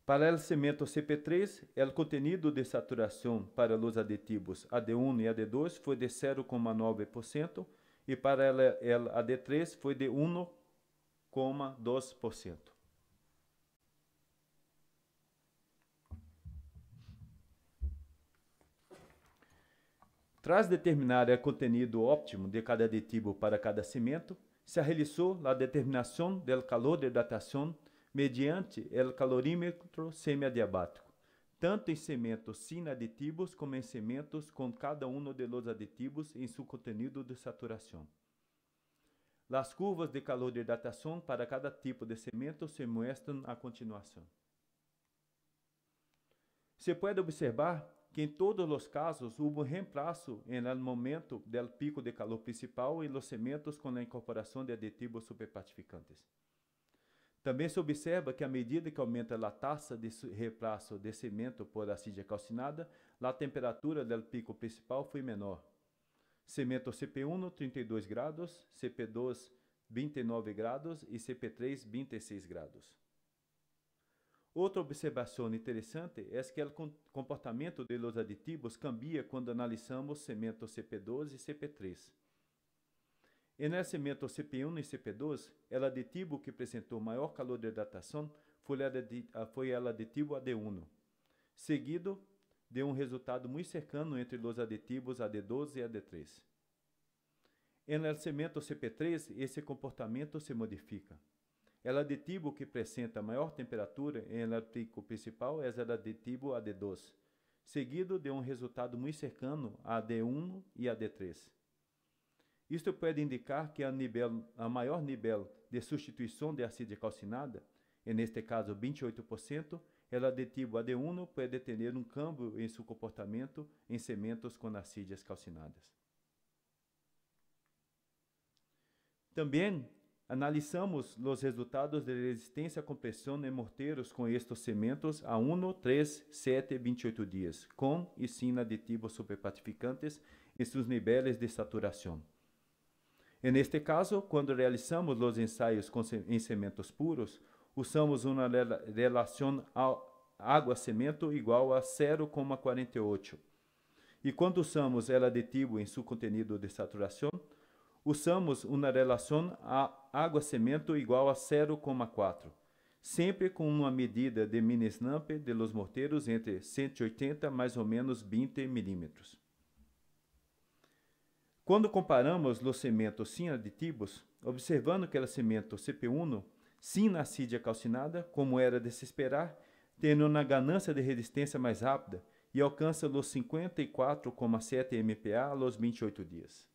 Para o cimento CP3, o contenido de saturação para os aditivos AD1 e AD2 foi de 0,9% e para o AD3 foi de 1,2%. Tras determinar o contenido óptimo de cada aditivo para cada cimento, se realizou a determinação do calor de hidratação mediante o calorímetro semiadiabático, tanto em cementos sem aditivos como em cementos com cada um dos aditivos em seu contenido de saturação. As curvas de calor de hidratação para cada tipo de cemento se mostram a continuação. Se pode observar que em todos os casos houve um reemplazo no momento do pico de calor principal e los cementos com a incorporação de aditivos superpartificantes. Também se observa que à medida que aumenta a taxa de reemplazo de cimento por acídia calcinada, a temperatura do pico principal foi menor. Cimento CP1 32 graus, CP2 29 graus e CP3 26 graus. Outra observação interessante é que o comportamento de los aditivos cambia quando analisamos cemento CP12 e CP3. Em cemento CP1 e CP2, o aditivo que apresentou maior calor de hidratação foi o ah, aditivo AD1, seguido de um resultado muito cercano entre os aditivos AD12 e AD3. Em cemento CP3, esse comportamento se modifica. Ela é de tipo que apresenta maior temperatura em artigo principal é a de tipo AD2, seguido de um resultado muito cercano a AD1 e AD3. Isto pode indicar que a, a maior nível de substituição de ácido calcinada, neste caso 28%, ela de tipo AD1 pode ter um câmbio em seu comportamento em sementes com acídias calcinadas. Também analisamos os resultados de resistência à compressão em morteiros com estes cimentos a 1, 3, 7 e 28 dias, com e sem aditivos superpatificantes em seus níveis de saturação. Em este caso, quando realizamos os ensaios em cimentos puros, usamos uma relação água-cemento igual a 0,48. E quando usamos ela aditivo em seu contenido de saturação, usamos uma relação a água cimento igual a 0,4, sempre com uma medida de minisnamp de los morteiros entre 180 mais ou menos 20 milímetros. Quando comparamos os cimentos sin aditivos, observando que o cimento CP1 sin acídia calcinada, como era de se esperar, tendo uma ganância de resistência mais rápida e alcança os 54,7 MPa aos 28 dias.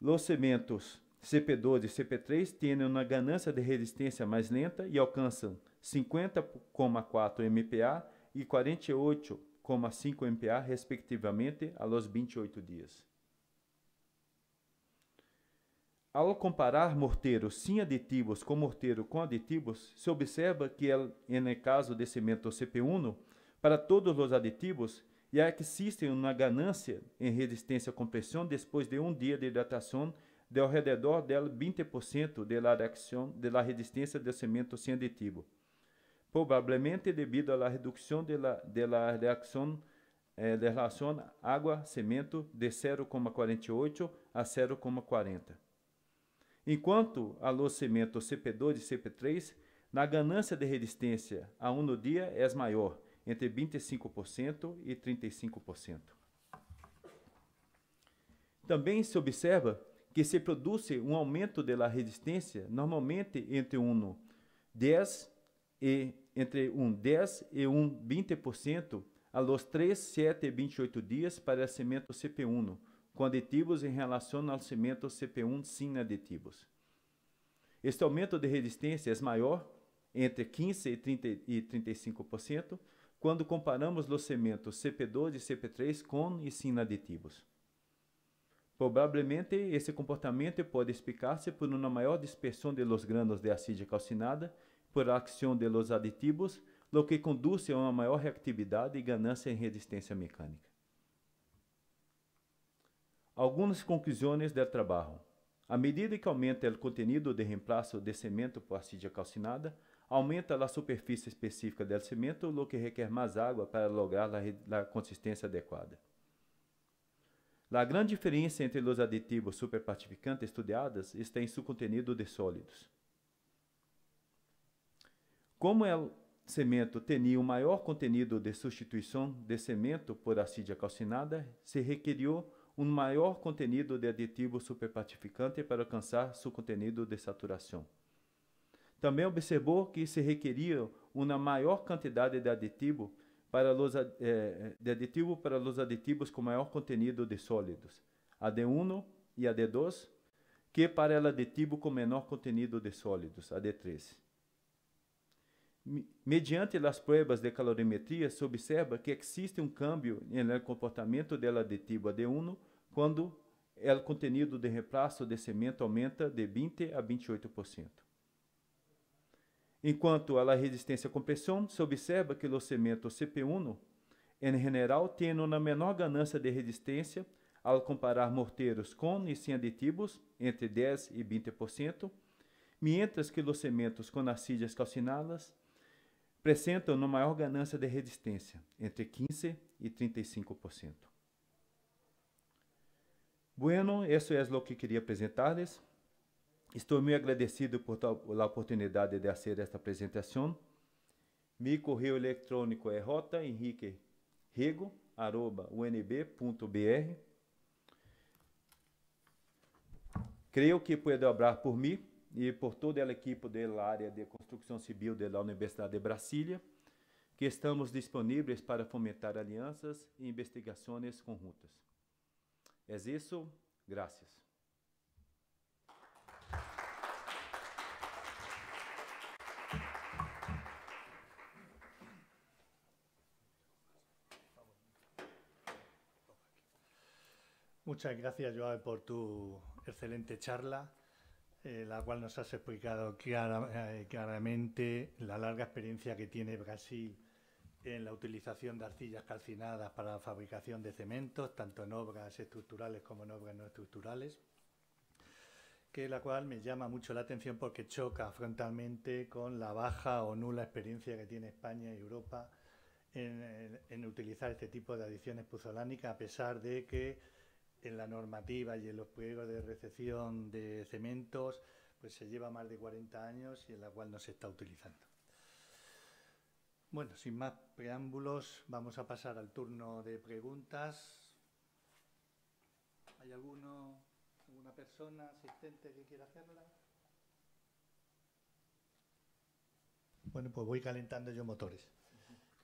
Los cementos CP12 e CP3 têm uma ganância de resistência mais lenta e alcançam 50,4 MPa e 48,5 MPa, respectivamente, aos 28 dias. Ao comparar morteiros sem aditivos com morteiro com aditivos, se observa que, é, é no caso de cimento CP1, para todos os aditivos, e que existem uma ganância em resistência à compressão depois de um dia de hidratação de ao redor dela 20% de la, reacción, de la resistência do cimento sem aditivo, provavelmente devido à redução de la, de la reação eh, de relação água-cimento de 0,48 a 0,40. Enquanto a cimento CP2 e CP3, na ganância de resistência a um dia é maior, entre 25% e 35%. Também se observa que se produz um aumento da resistência, normalmente entre um 10 e entre um 10 e um 20% a los 3, 7 e 28 dias para o cimento CP1, com aditivos em relação ao cimento CP1 sem aditivos. Este aumento de resistência é maior entre 15 e 30 e 35%, quando comparamos os sementes CP2 e CP3 com e sem aditivos. Provavelmente, esse comportamento pode explicar-se por uma maior dispersão de los granos de acide calcinada por ação de los aditivos, lo que conduz a uma maior reatividade e ganância em resistência mecânica. Algumas conclusões do trabalho. À medida que aumenta o contenido de reemplaço de cimento por acide calcinada, aumenta a superfície específica do cimento, o que requer mais água para lograr a consistência adequada. A grande diferença entre os aditivos superpartificantes estudadas, está em seu conteúdo de sólidos. Como é o cimento tinha um maior conteúdo de substituição de cimento por acídia calcinada, se requeriu um maior conteúdo de aditivo superpartificante para alcançar seu conteúdo de saturação. Também observou que se requeria uma maior quantidade de aditivo para los, eh, eh, de aditivo para os aditivos com maior contenido de sólidos, AD1 e AD2, que para o aditivo com menor contenido de sólidos, AD3. Mediante as provas de calorimetria, se observa que existe um câmbio no comportamento do aditivo AD1 quando o contenido de reemplaço de cimento aumenta de 20 a 28%. Enquanto a resistência à compressão, se observa que os segmentos CP1, em geral têm uma menor ganância de resistência ao comparar morteiros com e sem aditivos, entre 10 e 20%, mientras que os cimentos com acídias calcinadas apresentam uma maior ganância de resistência, entre 15% e 35%. Bueno, isso é o que queria apresentar-lhes. Estou muito agradecido por a oportunidade de fazer esta apresentação. Meu correio eletrônico é rotahenriquerego.unb.br. Creio que pode obrar por mim e por toda a equipe da área de construção civil da Universidade de Brasília, que estamos disponíveis para fomentar alianças e investigações conjuntas. É isso, graças. Muchas gracias, Joao, por tu excelente charla, eh, la cual nos has explicado eh, claramente la larga experiencia que tiene Brasil en la utilización de arcillas calcinadas para la fabricación de cementos, tanto en obras estructurales como en obras no estructurales, que la cual me llama mucho la atención porque choca frontalmente con la baja o nula experiencia que tiene España y Europa en, en utilizar este tipo de adiciones puzolánicas, a pesar de que en la normativa y en los pliegos de recepción de cementos, pues se lleva más de 40 años y en la cual no se está utilizando. Bueno, sin más preámbulos, vamos a pasar al turno de preguntas. ¿Hay alguno, alguna persona, asistente que quiera hacerla? Bueno, pues voy calentando yo motores.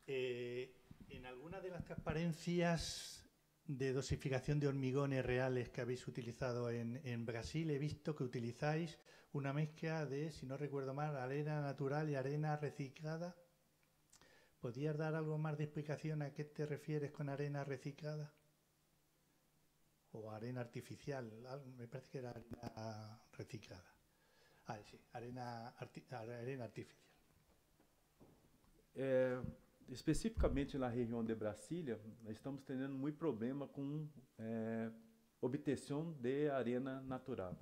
Eh, en alguna de las transparencias de dosificación de hormigones reales que habéis utilizado en, Brasil, he visto que utilizáis una mezcla de, si no recuerdo mal, arena natural y arena reciclada. ¿Podrías dar algo más de explicación a qué te refieres con arena reciclada? O arena artificial, ah, me parece que era arena reciclada. Ah, sí, arena, arena artificial. Eh, especificamente na região de Brasília, estamos tendo muito problema com é, obtenção de arena natural.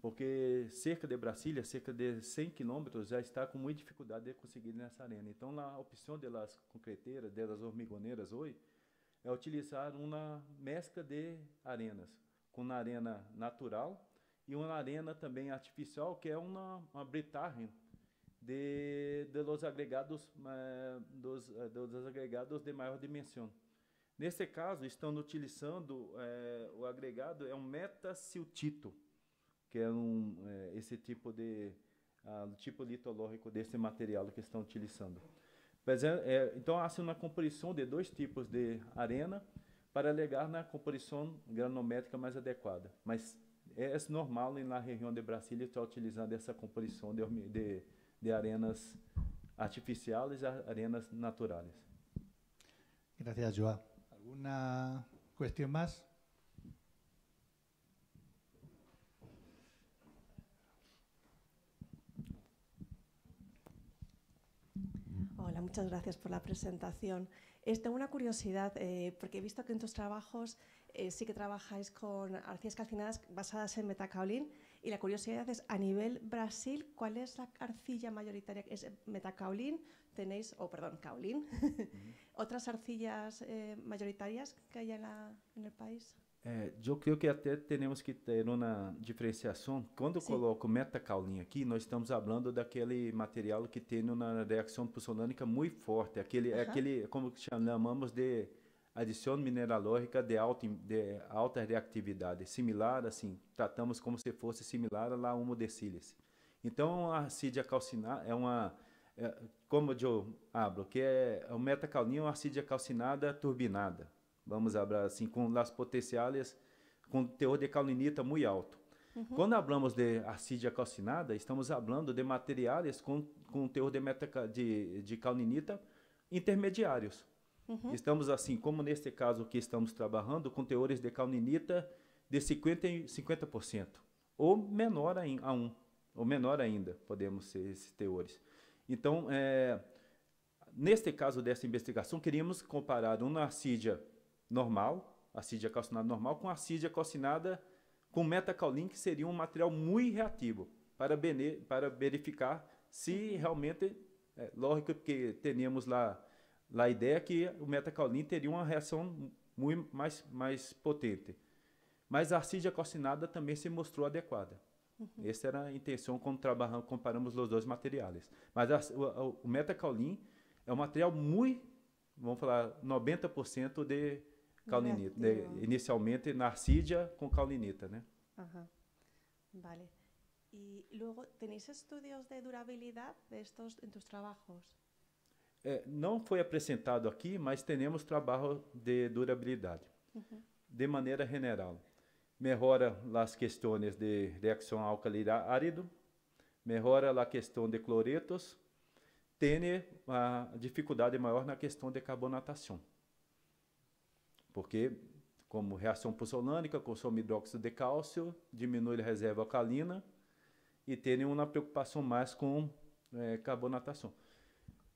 Porque cerca de Brasília, cerca de 100 quilômetros, já está com muita dificuldade de conseguir nessa arena. Então, a opção delas concreteiras, delas hormigoneiras hoje, é utilizar uma mescla de arenas, com uma arena natural e uma arena também artificial, que é uma, uma britagem de, de los agregados, eh, dos, eh, dos agregados de maior dimensão. Nesse caso, estão utilizando eh, o agregado é um metasiltito, que é um, esse tipo de uh, tipo litológico desse material que estão utilizando. Mas, é, é, então, há uma composição de dois tipos de arena para alegar na composição granométrica mais adequada. Mas é, é normal na região de Brasília estar utilizando essa composição de, de de arenas artificiales y arenas naturales. Gracias, Joa. ¿Alguna cuestión más? Hola, muchas gracias por la presentación. tengo una curiosidad, eh, porque he visto que en tus trabajos eh, sí que trabajáis con arcillas calcinadas basadas en metacaolín y la curiosidad es, a nivel Brasil, ¿cuál es la arcilla mayoritaria? ¿Es metacaolín? ¿Tenéis, o perdón, caolín? ¿Otras arcillas eh, mayoritarias que hay en, el país? Eh, yo creo que até temos que tener una diferenciación. Cuando coloco metacaulín aquí, nós estamos de aquel material que tiene una reacción pulsonânica muy forte, aquele, é como chamamos de adição mineralógica de alta, de alta reatividade, similar, assim, tratamos como se fosse similar a de humodecílice. Então, a arcídia calcinada é uma, é, como eu abro, que é, é o metacalnil é uma arcídia calcinada turbinada, vamos abrir assim, com las potenciais, com teor de calinita muito alto. Uhum. Quando falamos de arcídia calcinada, estamos falando de materiais com, com teor de, metaca, de, de calninita intermediários. Uhum. Estamos assim, como neste caso que estamos trabalhando, com teores de calninita de 50%, 50% ou menor a um, ou menor ainda, podemos ser esses teores. Então, é, neste caso dessa investigação, queríamos comparar uma acídia normal, acídia calcinada normal, com acídia calcinada com metacalin, que seria um material muito reativo, para, bene, para verificar se uhum. realmente, é, lógico que teníamos lá a ideia é que o metacalin teria uma reação muito mais, mais potente. Mas a arcídia calcinada também se mostrou adequada. Uhum. Essa era a intenção quando trabalhamos, comparamos os dois materiais. Mas a, o, o metacalin é um material muito, vamos falar, 90% de caulinita, de, inicialmente na arcídia com caulinita, né? Uhum. Vale. e luego, ¿tenéis estudios de durabilidad de estos en tus trabajos? é, não foi apresentado aqui, mas temos trabalho de durabilidade. Uhum. De maneira geral, melhora as questões de reação álcali árido, melhora a questão de cloretos, tem a ah, dificuldade maior na questão de carbonatação. Porque, como reação pulsolânica, consome hidróxido de cálcio, diminui a reserva alcalina e tem uma preocupação mais com é, carbonatação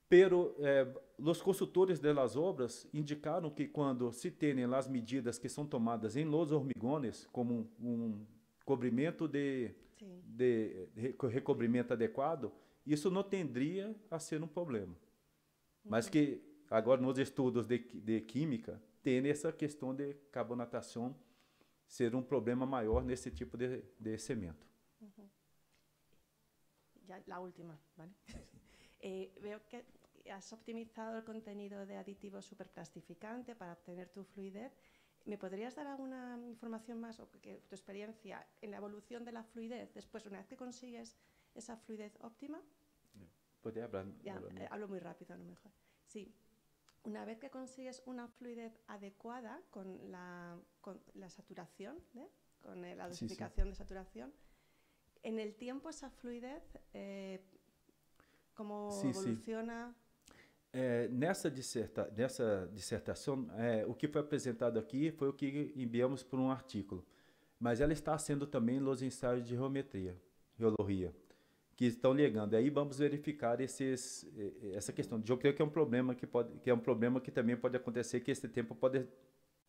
pero eh, os consultores das obras indicaram que quando se têm as medidas que são tomadas em los hormigones, como um, cobrimento de, de recobrimento adequado, isso não tendria a ser um problema. Mas uhum. que agora nos estudos de, de química tem essa questão de carbonatação ser um problema maior nesse tipo de, de cemento. Uhum. Já, a última, vale? Eh, veo que has optimizado el contenido de aditivo superplastificante para obtener tu fluidez. ¿Me podrías dar alguna información más o que, tu experiencia en la evolución de la fluidez después, una vez que consigues esa fluidez óptima? Pues eh, hablo muy rápido a lo mejor. Sí. Una vez que consigues una fluidez adecuada con la, saturación, con la ¿eh? dosificación de saturación, en el tiempo esa fluidez Como sim, evoluciona? Sim. É, nessa, disserta, nessa dissertação, é, o que foi apresentado aqui foi o que enviamos por um artigo, mas ela está sendo também nos ensaios de geometria, geologia, que estão ligando. E aí vamos verificar esses, essa questão. Eu creio que é um problema que pode, que é um problema que também pode acontecer, que esse tempo pode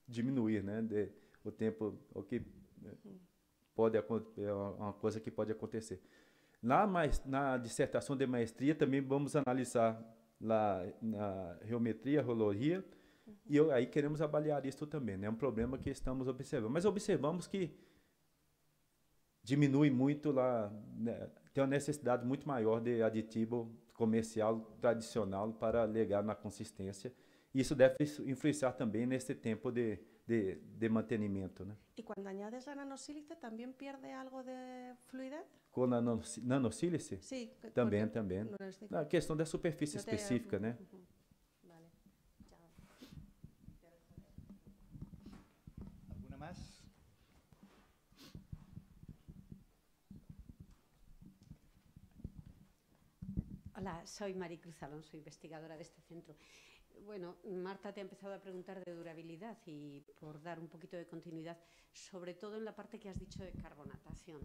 diminuir, né? De, o tempo, o que é, uhum. pode é uma coisa que pode acontecer. Lá na dissertação de maestria também vamos analisar lá na geometria, roloria, uhum. e aí queremos avaliar isso também, né? é né? um problema que estamos observando. Mas observamos que diminui muito lá, né? tem uma necessidade muito maior de aditivo comercial tradicional para legar na consistência. Isso deve influenciar também nesse tempo de de, mantenimiento. ¿Y cuando añades la nanosílice también pierde algo de fluidez? Con la nanosílice? Sí. También, también. La cuestión de la superficie específica, ¿no? ¿Alguna más? Hola, soy Cruz Alonso, investigadora de este centro. Bueno, Marta te ha empezado a preguntar de durabilidad y por dar un poquito de continuidad, sobre todo en la parte que has dicho de carbonatación.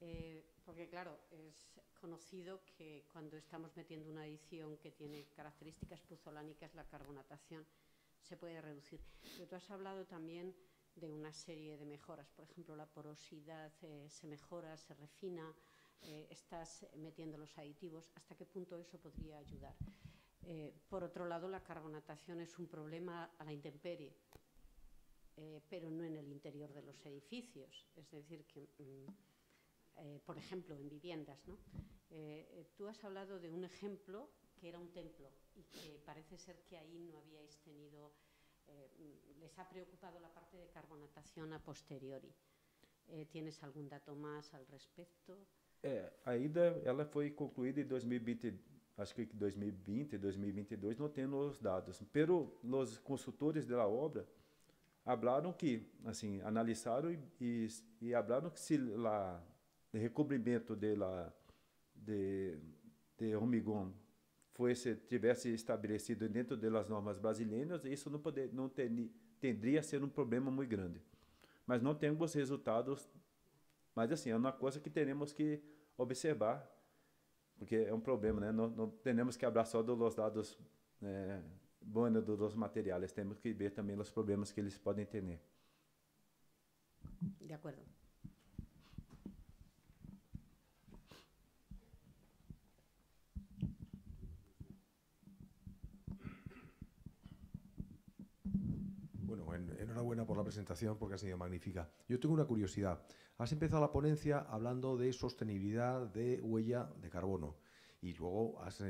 Eh, porque claro, es conocido que cuando estamos metiendo una adición que tiene características puzolánicas, la carbonatación se puede reducir. Pero tú has hablado también de una serie de mejoras, por ejemplo, la porosidad eh, se mejora, se refina, eh, estás metiendo los aditivos, ¿hasta qué punto eso podría ayudar? Eh, por otro lado, la carbonatación es un problema a la intemperie, eh, pero no en el interior de los edificios. Es decir, que, mm, eh, por ejemplo, en viviendas. ¿no? tú has hablado de un ejemplo que era un templo y que parece ser que ahí no habíais tenido, les ha preocupado la parte de carbonatación a posteriori. ¿Tienes algún dato más al respecto? Eh, fue ela foi concluída em acho que 2020 2022 não tem os dados. Pero os consultores da obra falaram que, assim, analisaram e, e, falaram que se lá recobrimento de la, de, de hormigão fosse tivesse estabelecido dentro das normas brasileiras, isso não poder não ter, teria ser um problema muito grande. Mas não temos resultados. Mas assim, é uma coisa que teremos que observar porque é um problema, né? Não, temos que hablar só dos dados é, bons né? dos materiais, temos que ver também os problemas que eles podem ter. Né? De acordo. por la presentación porque ha sido magnífica. Yo tengo una curiosidad. Has empezado la ponencia hablando de sostenibilidad de huella de carbono y luego has,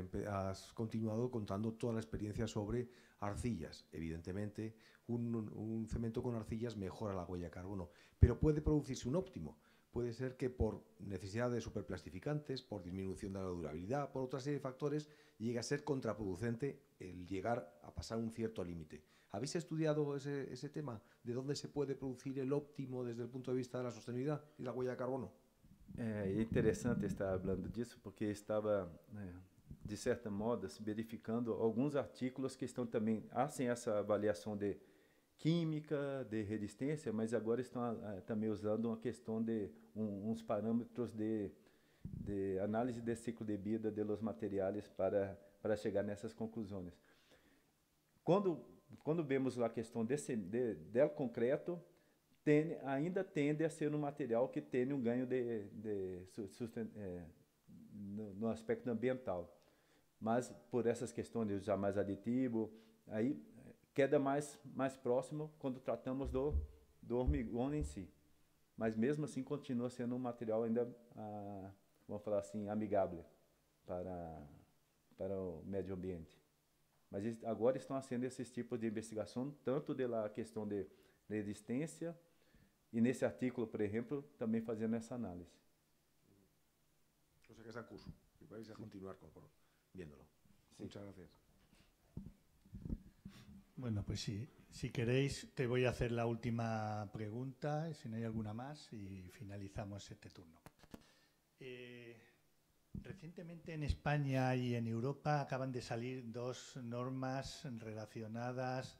continuado contando toda la experiencia sobre arcillas. Evidentemente, un, un, cemento con arcillas mejora la huella de carbono, pero puede producirse un óptimo. Puede ser que por necesidad de superplastificantes, por disminución de la durabilidad, por otra serie de factores, llegue a ser contraproducente el llegar a pasar un cierto límite. ¿Habéis estudiado ese, ese tema? ¿De dónde se puede producir el óptimo desde el punto de vista de la sostenibilidad y la huella de carbono? Eh, é interessante estar falando disso porque estava, eh, de certa modo, assim, verificando alguns artigos que estão também, hacem essa avaliação de química, de resistência, mas agora estão eh, também usando uma questão de um, uns parâmetros de, de análise de ciclo de vida dos materiais para, para chegar nessas conclusões. Quando quando vemos a questão desse, de, del concreto, ainda tende a ser um material que tem um ganho de, de susten, é, no, no, aspecto ambiental. Mas por essas questões de usar mais aditivo, aí queda mais, mais próximo quando tratamos do, do hormigão em si. Mas mesmo assim continua sendo um material ainda, ah, vamos falar assim, amigável para, para o meio ambiente. mas agora están haciendo esses tipos de investigación tanto la cuestión de y en ese artículo, por ejemplo, también fazendo essa análisis. O sea que está en curso y vais a continuar viéndolo. Muchas gracias. Bueno, pues sí, si queréis, te voy a hacer la última pregunta, si no hay alguna más, y finalizamos este turno. Eh, Recientemente en España y en Europa acaban de salir dos normas relacionadas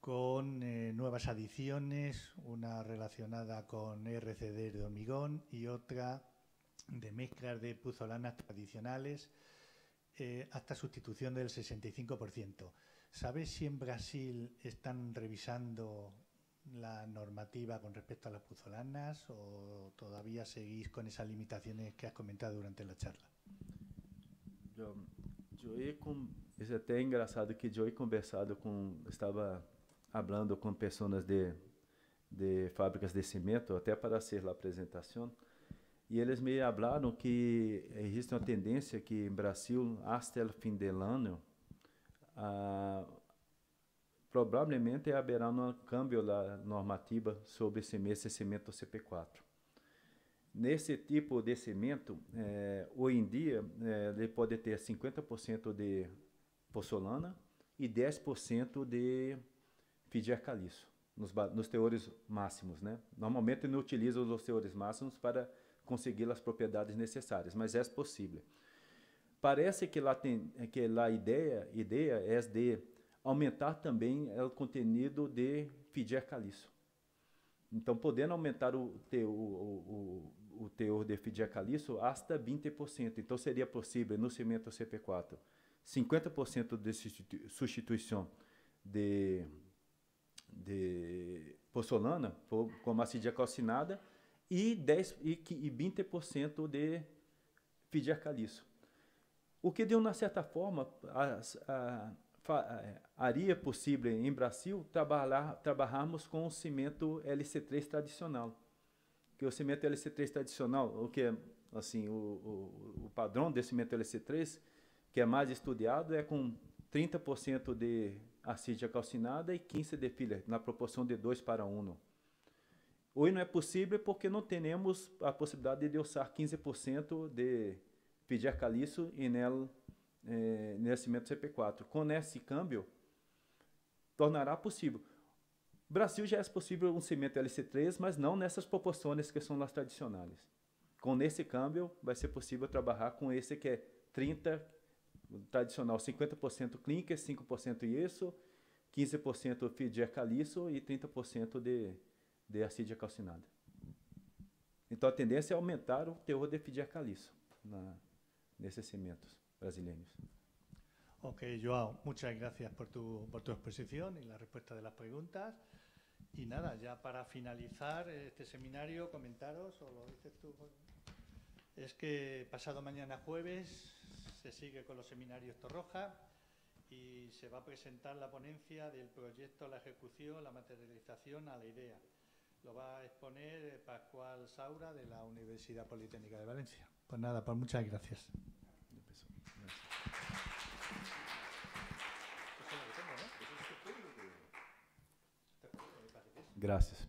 con eh, nuevas adiciones, una relacionada con RCD de hormigón y otra de mezclas de puzolanas tradicionales eh, hasta sustitución del 65%. ¿Sabes si en Brasil están revisando la normativa con respecto a las puzolanas o todavía seguís con esas limitaciones que has comentado durante la charla? Yo, he, es até engraçado que yo conversado con, estaba hablando con personas de, de fábricas de cemento até para hacer la presentación, y eles me hablaron que existe una tendencia que en em Brasil, hasta el fin del año provavelmente haverá um câmbio da normativa sobre esse cimento CP4. Nesse tipo de cimento, é, hoje em dia, é, ele pode ter 50% de porcelana e 10% de fidir caliço, nos, nos, teores máximos. Né? Normalmente não utiliza os teores máximos para conseguir as propriedades necessárias, mas é possível. Parece que lá, tem, que lá a ideia, ideia é de aumentar também é o contenido de feed caliço. Então, podendo aumentar o, teu, o, o, o teor de feed caliço, hasta 20%. Então, seria possível no cimento CP4 50% de substituição de, de porcelana com acidez calcinada e, 10, e, e 20% de feed caliço. O que, de na certa forma, a, a faria eh, possível em Brasil trabalhar, trabalharmos com o cimento LC3 tradicional. Que o cimento LC3 tradicional, o que é assim, o, o, o padrão desse cimento LC3, que é mais estudado, é com 30% de arcídia calcinada e 15% de pilha, na proporção de 2 para 1. Hoje não é possível porque não temos a possibilidade de usar 15% de pedir caliço e nela é, Nascimento CP4 com esse câmbio, tornará possível. Brasil já é possível um cimento LC3, mas não nessas proporções que são as tradicionais. Com esse câmbio, vai ser possível trabalhar com esse que é 30, tradicional 50% clinker, 5% isso, 15% fidia caliço e 30% de, de acídia calcinada. Então a tendência é aumentar o teor de fidia caliço na, nesses cimentos. brasileños. Ok, Joao, muchas gracias por tu, por tu exposición y la respuesta de las preguntas. Y nada, ya para finalizar este seminario, comentaros, o lo dices tú, es que pasado mañana jueves se sigue con los seminarios Torroja y se va a presentar la ponencia del proyecto, la ejecución, la materialización a la idea. Lo va a exponer Pascual Saura de la Universidad Politécnica de Valencia. Pues nada, pues muchas gracias. Gracias.